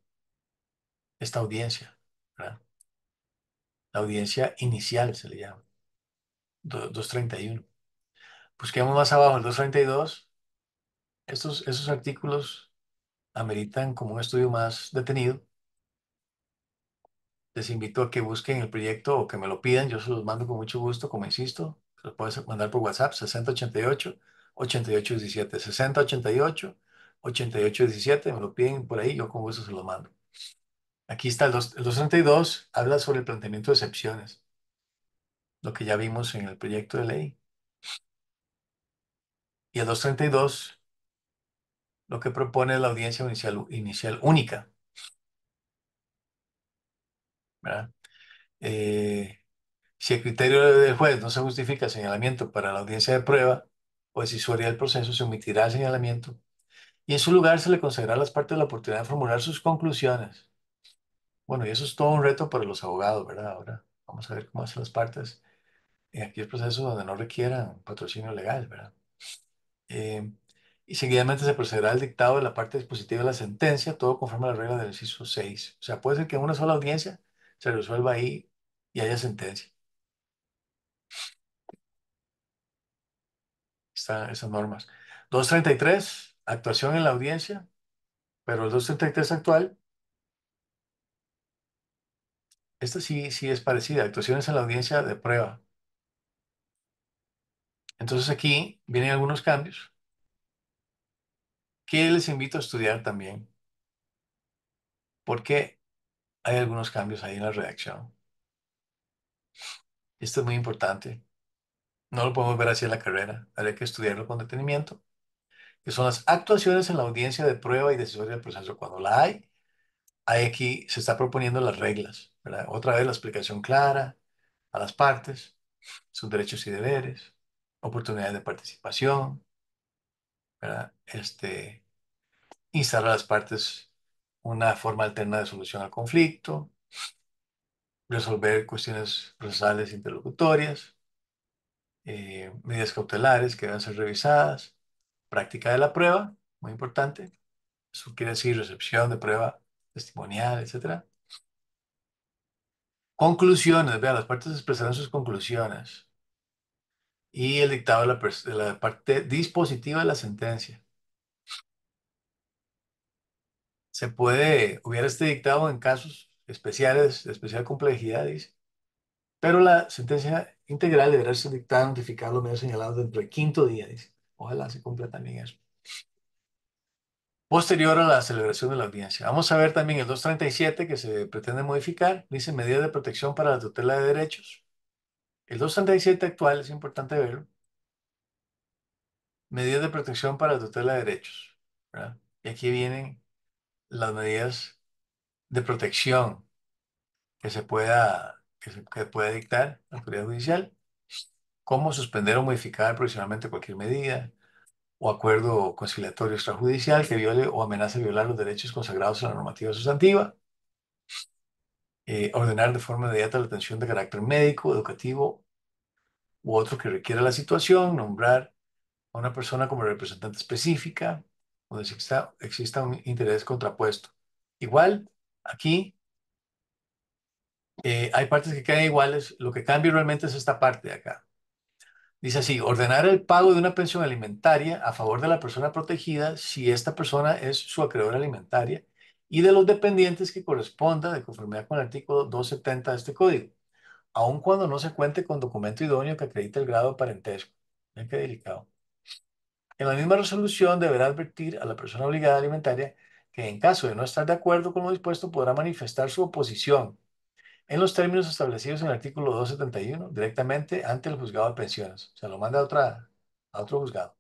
esta audiencia. La audiencia inicial se le llama. 231. Busquemos más abajo el 232. Estos, esos artículos ameritan como un estudio más detenido, les invito a que busquen el proyecto o que me lo pidan. Yo se los mando con mucho gusto, como insisto. Se los puedes mandar por WhatsApp 6088-8817. 6088-8817. Me lo piden por ahí, yo con gusto se los mando. Aquí está el, 232, habla sobre el planteamiento de excepciones. Lo que ya vimos en el proyecto de ley. Y el 232 lo que propone la audiencia inicial, inicial única. Eh, si el criterio del juez no se justifica el señalamiento para la audiencia de prueba, o pues decisoria del proceso, se omitirá el señalamiento y en su lugar se le concederá a las partes la oportunidad de formular sus conclusiones. Bueno, y eso es todo un reto para los abogados, ¿verdad? Ahora vamos a ver cómo hacen las partes en eh, aquellos procesos donde no requieran patrocinio legal, ¿verdad? Eh, y seguidamente se procederá al dictado de la parte dispositiva de la sentencia, todo conforme a la regla del inciso 6. O sea, puede ser que en una sola audiencia se resuelva ahí y haya sentencia. Están esas normas. 233, actuación en la audiencia, pero el 233 actual, esta sí, sí es parecida, actuaciones en la audiencia de prueba. Entonces aquí vienen algunos cambios que les invito a estudiar también, porque hay algunos cambios ahí en la redacción. Esto es muy importante. No lo podemos ver así en la carrera, Habría que estudiarlo con detenimiento, que son las actuaciones en la audiencia de prueba y decisoria del proceso. Cuando la hay, hay aquí se está proponiendo las reglas, ¿verdad? Otra vez la explicación clara a las partes, sus derechos y deberes, oportunidades de participación, ¿verdad? Este, instalar a las partes una forma alterna de solución al conflicto, resolver cuestiones procesales interlocutorias, eh, medidas cautelares que deben ser revisadas, práctica de la prueba, muy importante, eso quiere decir recepción de prueba testimonial, etc. Conclusiones, vean las partes expresarán sus conclusiones y el dictado de la parte dispositiva de la sentencia. se puede, hubiera este dictado en casos especiales, de especial complejidad, dice, pero la sentencia integral deberá ser dictada notificada, me ha señalado dentro del quinto día, dice. Ojalá se cumpla también eso. Posterior a la celebración de la audiencia. Vamos a ver también el 237 que se pretende modificar, dice medidas de protección para la tutela de derechos. El 237 actual es importante verlo. Medidas de protección para la tutela de derechos. ¿verdad? Y aquí vienen las medidas de protección que se pueda, que, se, dictar la autoridad judicial, cómo suspender o modificar provisionalmente cualquier medida o acuerdo conciliatorio extrajudicial que viole o amenace violar los derechos consagrados en la normativa sustantiva, eh, ordenar de forma inmediata la atención de carácter médico, educativo u otro que requiera la situación, nombrar a una persona como representante específica, donde exista, un interés contrapuesto. Igual, aquí eh, hay partes que quedan iguales, lo que cambia realmente es esta parte de acá. Dice así, ordenar el pago de una pensión alimentaria a favor de la persona protegida si esta persona es su acreedora alimentaria y de los dependientes que corresponda de conformidad con el artículo 270 de este código, aun cuando no se cuente con documento idóneo que acredite el grado parentesco. Miren qué delicado. En la misma resolución deberá advertir a la persona obligada alimentaria que en caso de no estar de acuerdo con lo dispuesto podrá manifestar su oposición en los términos establecidos en el artículo 271 directamente ante el juzgado de pensiones. Se lo manda a, otra, a otro juzgado.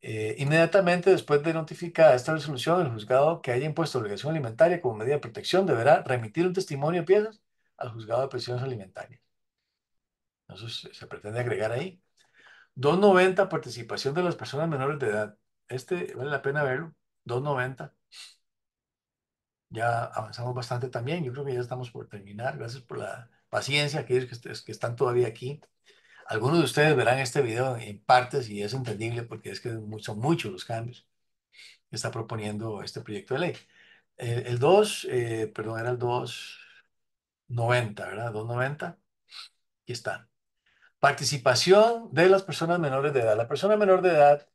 Eh, inmediatamente después de notificar esta resolución, el juzgado que haya impuesto obligación alimentaria como medida de protección deberá remitir un testimonio de piezas al juzgado de pensiones alimentarias. Eso se pretende agregar ahí. 2.90 participación de las personas menores de edad. Este vale la pena verlo. 2.90. Ya avanzamos bastante también. Yo creo que ya estamos por terminar. Gracias por la paciencia, aquellos que, que están todavía aquí. Algunos de ustedes verán este video en partes y es entendible porque es que son muchos los cambios que está proponiendo este proyecto de ley. El 2, eh, perdón, era el 290, ¿verdad? 290. Aquí están. Participación de las personas menores de edad. La persona menor de edad,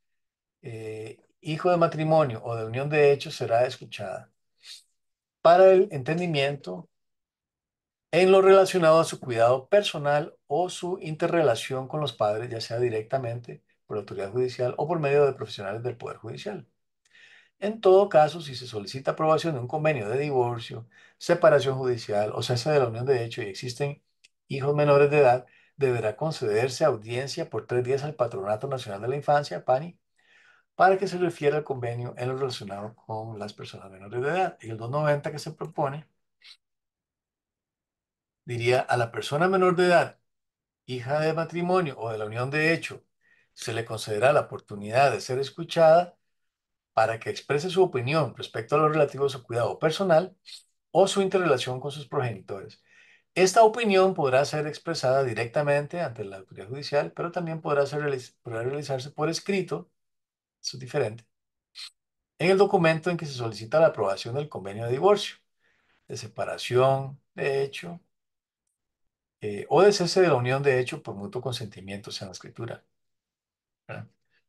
eh, hijo de matrimonio o de unión de hecho, será escuchada para el entendimiento en lo relacionado a su cuidado personal o su interrelación con los padres, ya sea directamente por la autoridad judicial o por medio de profesionales del Poder Judicial. En todo caso, si se solicita aprobación de un convenio de divorcio, separación judicial o cese de la unión de hecho y existen hijos menores de edad, deberá concederse audiencia por tres días al Patronato Nacional de la Infancia, PANI, para que se refiera al convenio en lo relacionado con las personas menores de edad. Y el 290 que se propone diría a la persona menor de edad, hija de matrimonio o de la unión de hecho, se le concederá la oportunidad de ser escuchada para que exprese su opinión respecto a lo relativo a su cuidado personal o su interrelación con sus progenitores esta opinión podrá ser expresada directamente ante la autoridad judicial, pero también podrá, realizarse por escrito, eso es diferente, en el documento en que se solicita la aprobación del convenio de divorcio, de separación de hecho eh, o de cese de la unión de hecho por mutuo consentimiento, sea, en la escritura.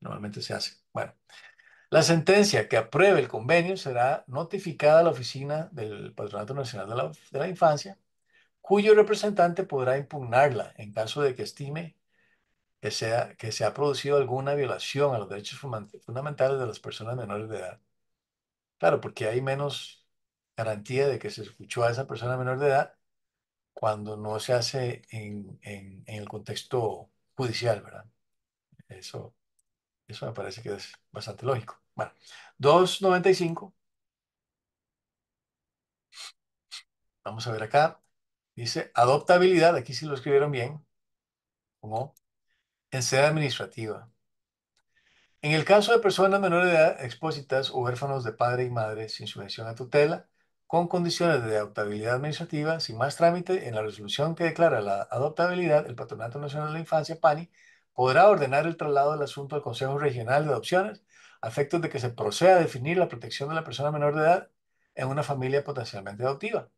Normalmente se hace. Bueno, la sentencia que apruebe el convenio será notificada a la oficina del Patronato Nacional de la Infancia cuyo representante podrá impugnarla en caso de que estime que, sea, que se ha producido alguna violación a los derechos fundamentales de las personas menores de edad. Claro, porque hay menos garantía de que se escuchó a esa persona menor de edad cuando no se hace en, el contexto judicial, ¿verdad? Eso, eso me parece que es bastante lógico. Bueno, 295. Vamos a ver acá. Dice adoptabilidad, aquí sí lo escribieron bien, como en sede administrativa. En el caso de personas menores de edad expósitas o huérfanos de padre y madre sin subvención a tutela, con condiciones de adoptabilidad administrativa, sin más trámite, en la resolución que declara la adoptabilidad, el Patronato Nacional de la Infancia, PANI, podrá ordenar el traslado del asunto al Consejo Regional de Adopciones a efectos de que se proceda a definir la protección de la persona menor de edad en una familia potencialmente adoptiva.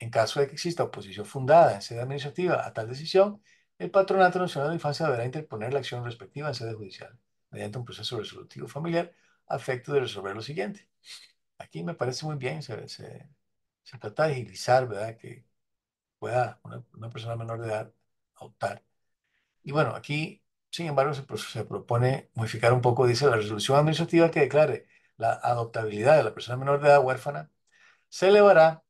En caso de que exista oposición fundada en sede administrativa a tal decisión, el Patronato Nacional de Infancia deberá interponer la acción respectiva en sede judicial, mediante un proceso resolutivo familiar, a efecto de resolver lo siguiente. Aquí me parece muy bien, se, trata de agilizar, ¿verdad? Que pueda una, persona menor de edad optar. Y bueno, aquí, sin embargo, se, pues, se propone modificar un poco, dice la resolución administrativa que declare la adoptabilidad de la persona menor de edad huérfana, se elevará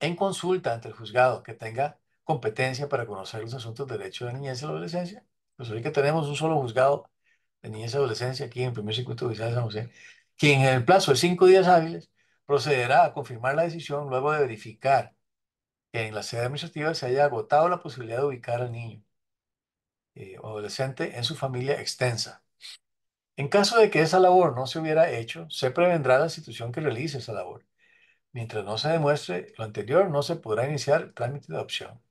en consulta ante el juzgado que tenga competencia para conocer los asuntos de derecho de niñez y adolescencia. Pues hoy que tenemos un solo juzgado de niñez y adolescencia aquí en el primer circuito judicial de San José, quien en el plazo de cinco días hábiles procederá a confirmar la decisión luego de verificar que en la sede administrativa se haya agotado la posibilidad de ubicar al niño eh, o adolescente en su familia extensa. En caso de que esa labor no se hubiera hecho, se prevendrá la institución que realice esa labor Mientras no se demuestre lo anterior, no se podrá iniciar trámite de adopción.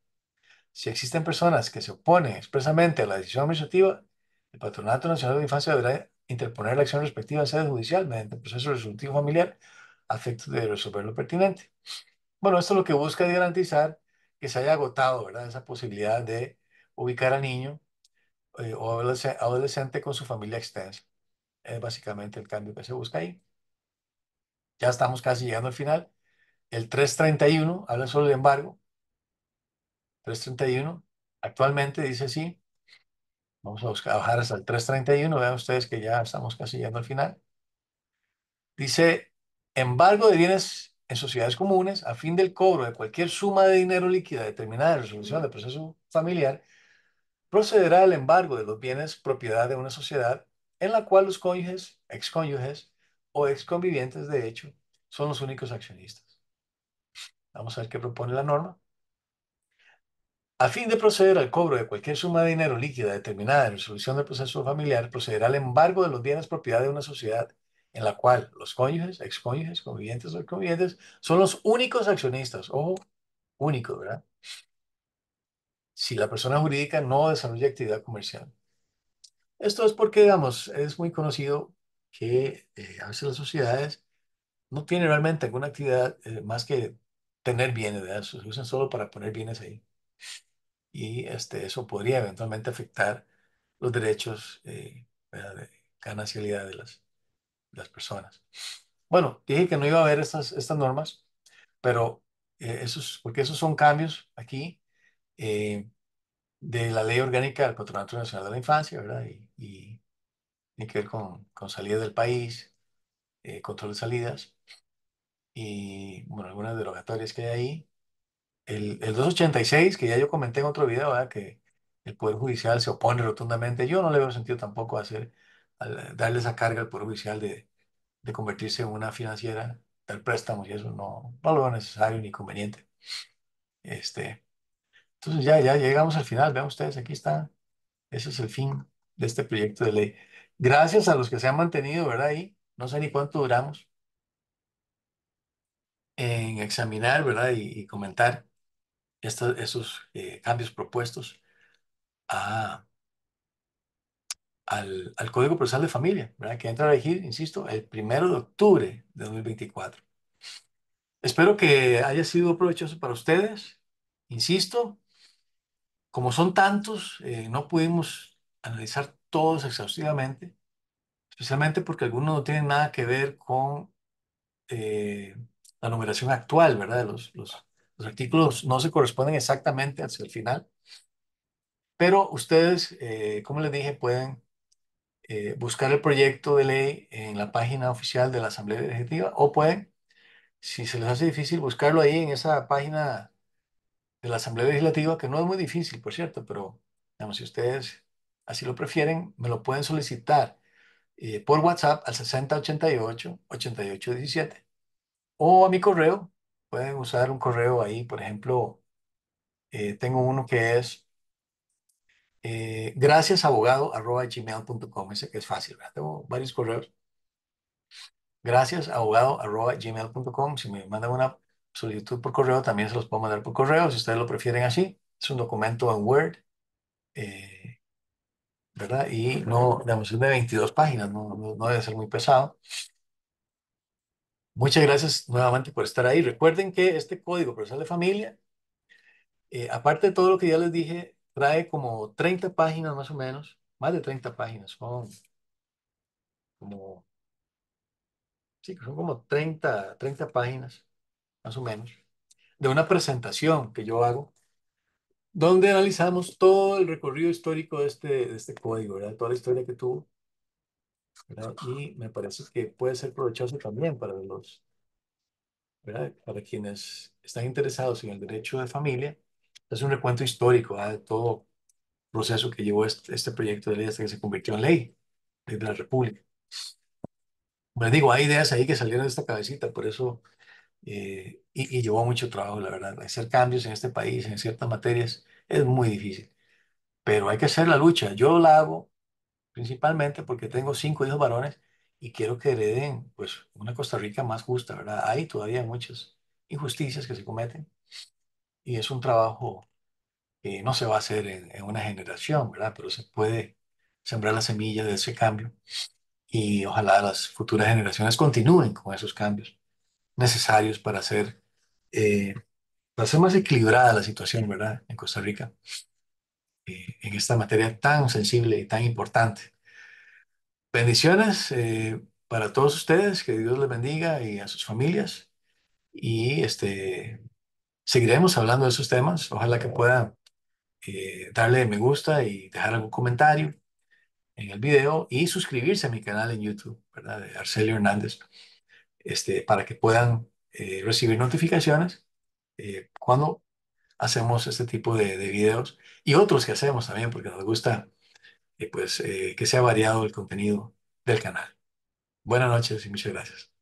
Si existen personas que se oponen expresamente a la decisión administrativa, el Patronato Nacional de Infancia deberá interponer la acción respectiva en sede judicial mediante el proceso resolutivo familiar a efectos de resolver lo pertinente. Bueno, esto es lo que busca garantizar que se haya agotado ¿verdad? esa posibilidad de ubicar al niño eh, o adolescente con su familia extensa. Es básicamente el cambio que se busca ahí. Ya estamos casi llegando al final. El 331 habla solo de embargo. 331 actualmente dice sí. Vamos a, bajar hasta el 331. Vean ustedes que ya estamos casi llegando al final. Dice, embargo de bienes en sociedades comunes a fin del cobro de cualquier suma de dinero líquida determinada en resolución del proceso familiar, procederá al embargo de los bienes propiedad de una sociedad en la cual los cónyuges, excónyuges o exconvivientes de hecho son los únicos accionistas. Vamos a ver qué propone la norma. A fin de proceder al cobro de cualquier suma de dinero líquida determinada en resolución del proceso familiar, procederá al embargo de los bienes propiedad de una sociedad en la cual los cónyuges, cónyuges, convivientes o convivientes son los únicos accionistas. Ojo, único, ¿verdad? Si la persona jurídica no desarrolla actividad comercial. Esto es porque, digamos, es muy conocido que eh, a veces las sociedades no tienen realmente alguna actividad eh, más que tener bienes, ¿verdad? se usan solo para poner bienes ahí. Y este, eso podría eventualmente afectar los derechos eh, de ganancialidad de las, de las personas. Bueno, dije que no iba a haber estas, estas normas, pero eh, porque esos son cambios aquí eh, de la ley orgánica del Patronato Nacional de la Infancia, ¿verdad? Y, y tiene que ver con, con salidas del país, control de salidas y bueno, algunas derogatorias que hay ahí. El, 286, que ya yo comenté en otro video, ¿verdad? que el Poder Judicial se opone rotundamente. Yo no le veo sentido tampoco hacer, darle esa carga al Poder Judicial de, convertirse en una financiera, dar préstamos y eso no, no lo necesario ni conveniente. Este, entonces ya, ya llegamos al final, vean ustedes, aquí está. Ese es el fin de este proyecto de ley. Gracias a los que se han mantenido, ¿verdad? Ahí, no sé ni cuánto duramos examinar, ¿verdad? Y, comentar estos esos eh, cambios propuestos al, Código Procesal de Familia, ¿verdad? Que entra a regir, insisto, el primero de octubre de 2024. Espero que haya sido provechoso para ustedes. Insisto, como son tantos, eh, no pudimos analizar todos exhaustivamente, especialmente porque algunos no tienen nada que ver con eh, la numeración actual, ¿verdad? Los, los, los artículos no se corresponden exactamente hacia el final, pero ustedes, eh, como les dije, pueden eh, buscar el proyecto de ley en la página oficial de la Asamblea Legislativa o pueden, si se les hace difícil, buscarlo ahí en esa página de la Asamblea Legislativa, que no es muy difícil, por cierto, pero digamos, si ustedes así lo prefieren, me lo pueden solicitar eh, por WhatsApp al 6088-8817 o a mi correo. Pueden usar un correo ahí, por ejemplo, eh, tengo uno que es eh, graciasabogado.gmail.com. Ese que es fácil, ¿verdad? Tengo varios correos. Graciasabogado.gmail.com. Si me mandan una solicitud por correo, también se los puedo mandar por correo, si ustedes lo prefieren así. Es un documento en Word, eh, ¿verdad? Y no, digamos, es de 22 páginas, no, no, no debe ser muy pesado. Muchas gracias nuevamente por estar ahí. Recuerden que este código profesional de familia, eh, aparte de todo lo que ya les dije, trae como 30 páginas más o menos, más de 30 páginas, son como, son como 30, 30 páginas más o menos, de una presentación que yo hago, donde analizamos todo el recorrido histórico de este, de este código, toda la historia que tuvo y me parece que puede ser provechoso también para los, Para quienes están interesados en el derecho de familia. Es un recuento histórico de todo proceso que llevó este, este, proyecto de ley hasta que se convirtió en ley, de la República. Les pues digo, hay ideas ahí que salieron de esta cabecita, por eso, eh, y llevó mucho trabajo, la verdad. Hacer cambios en este país, en ciertas materias, es muy difícil. Pero hay que hacer la lucha. Yo la hago principalmente porque tengo cinco hijos varones y quiero que hereden pues, una Costa Rica más justa, ¿verdad? Hay todavía muchas injusticias que se cometen y es un trabajo que no se va a hacer en, una generación, ¿verdad? Pero se puede sembrar la semilla de ese cambio y ojalá las futuras generaciones continúen con esos cambios necesarios para hacer, eh, para hacer más equilibrada la situación, ¿verdad? En Costa Rica en esta materia tan sensible y tan importante. Bendiciones eh, para todos ustedes, que Dios les bendiga y a sus familias. Y este, seguiremos hablando de esos temas. Ojalá que puedan eh, darle me gusta y dejar algún comentario en el video y suscribirse a mi canal en YouTube, ¿verdad? Arcelio Hernández, este, para que puedan eh, recibir notificaciones cuando hacemos este tipo de, videos y otros que hacemos también porque nos gusta eh, pues, eh, que sea variado el contenido del canal. Buenas noches y muchas gracias.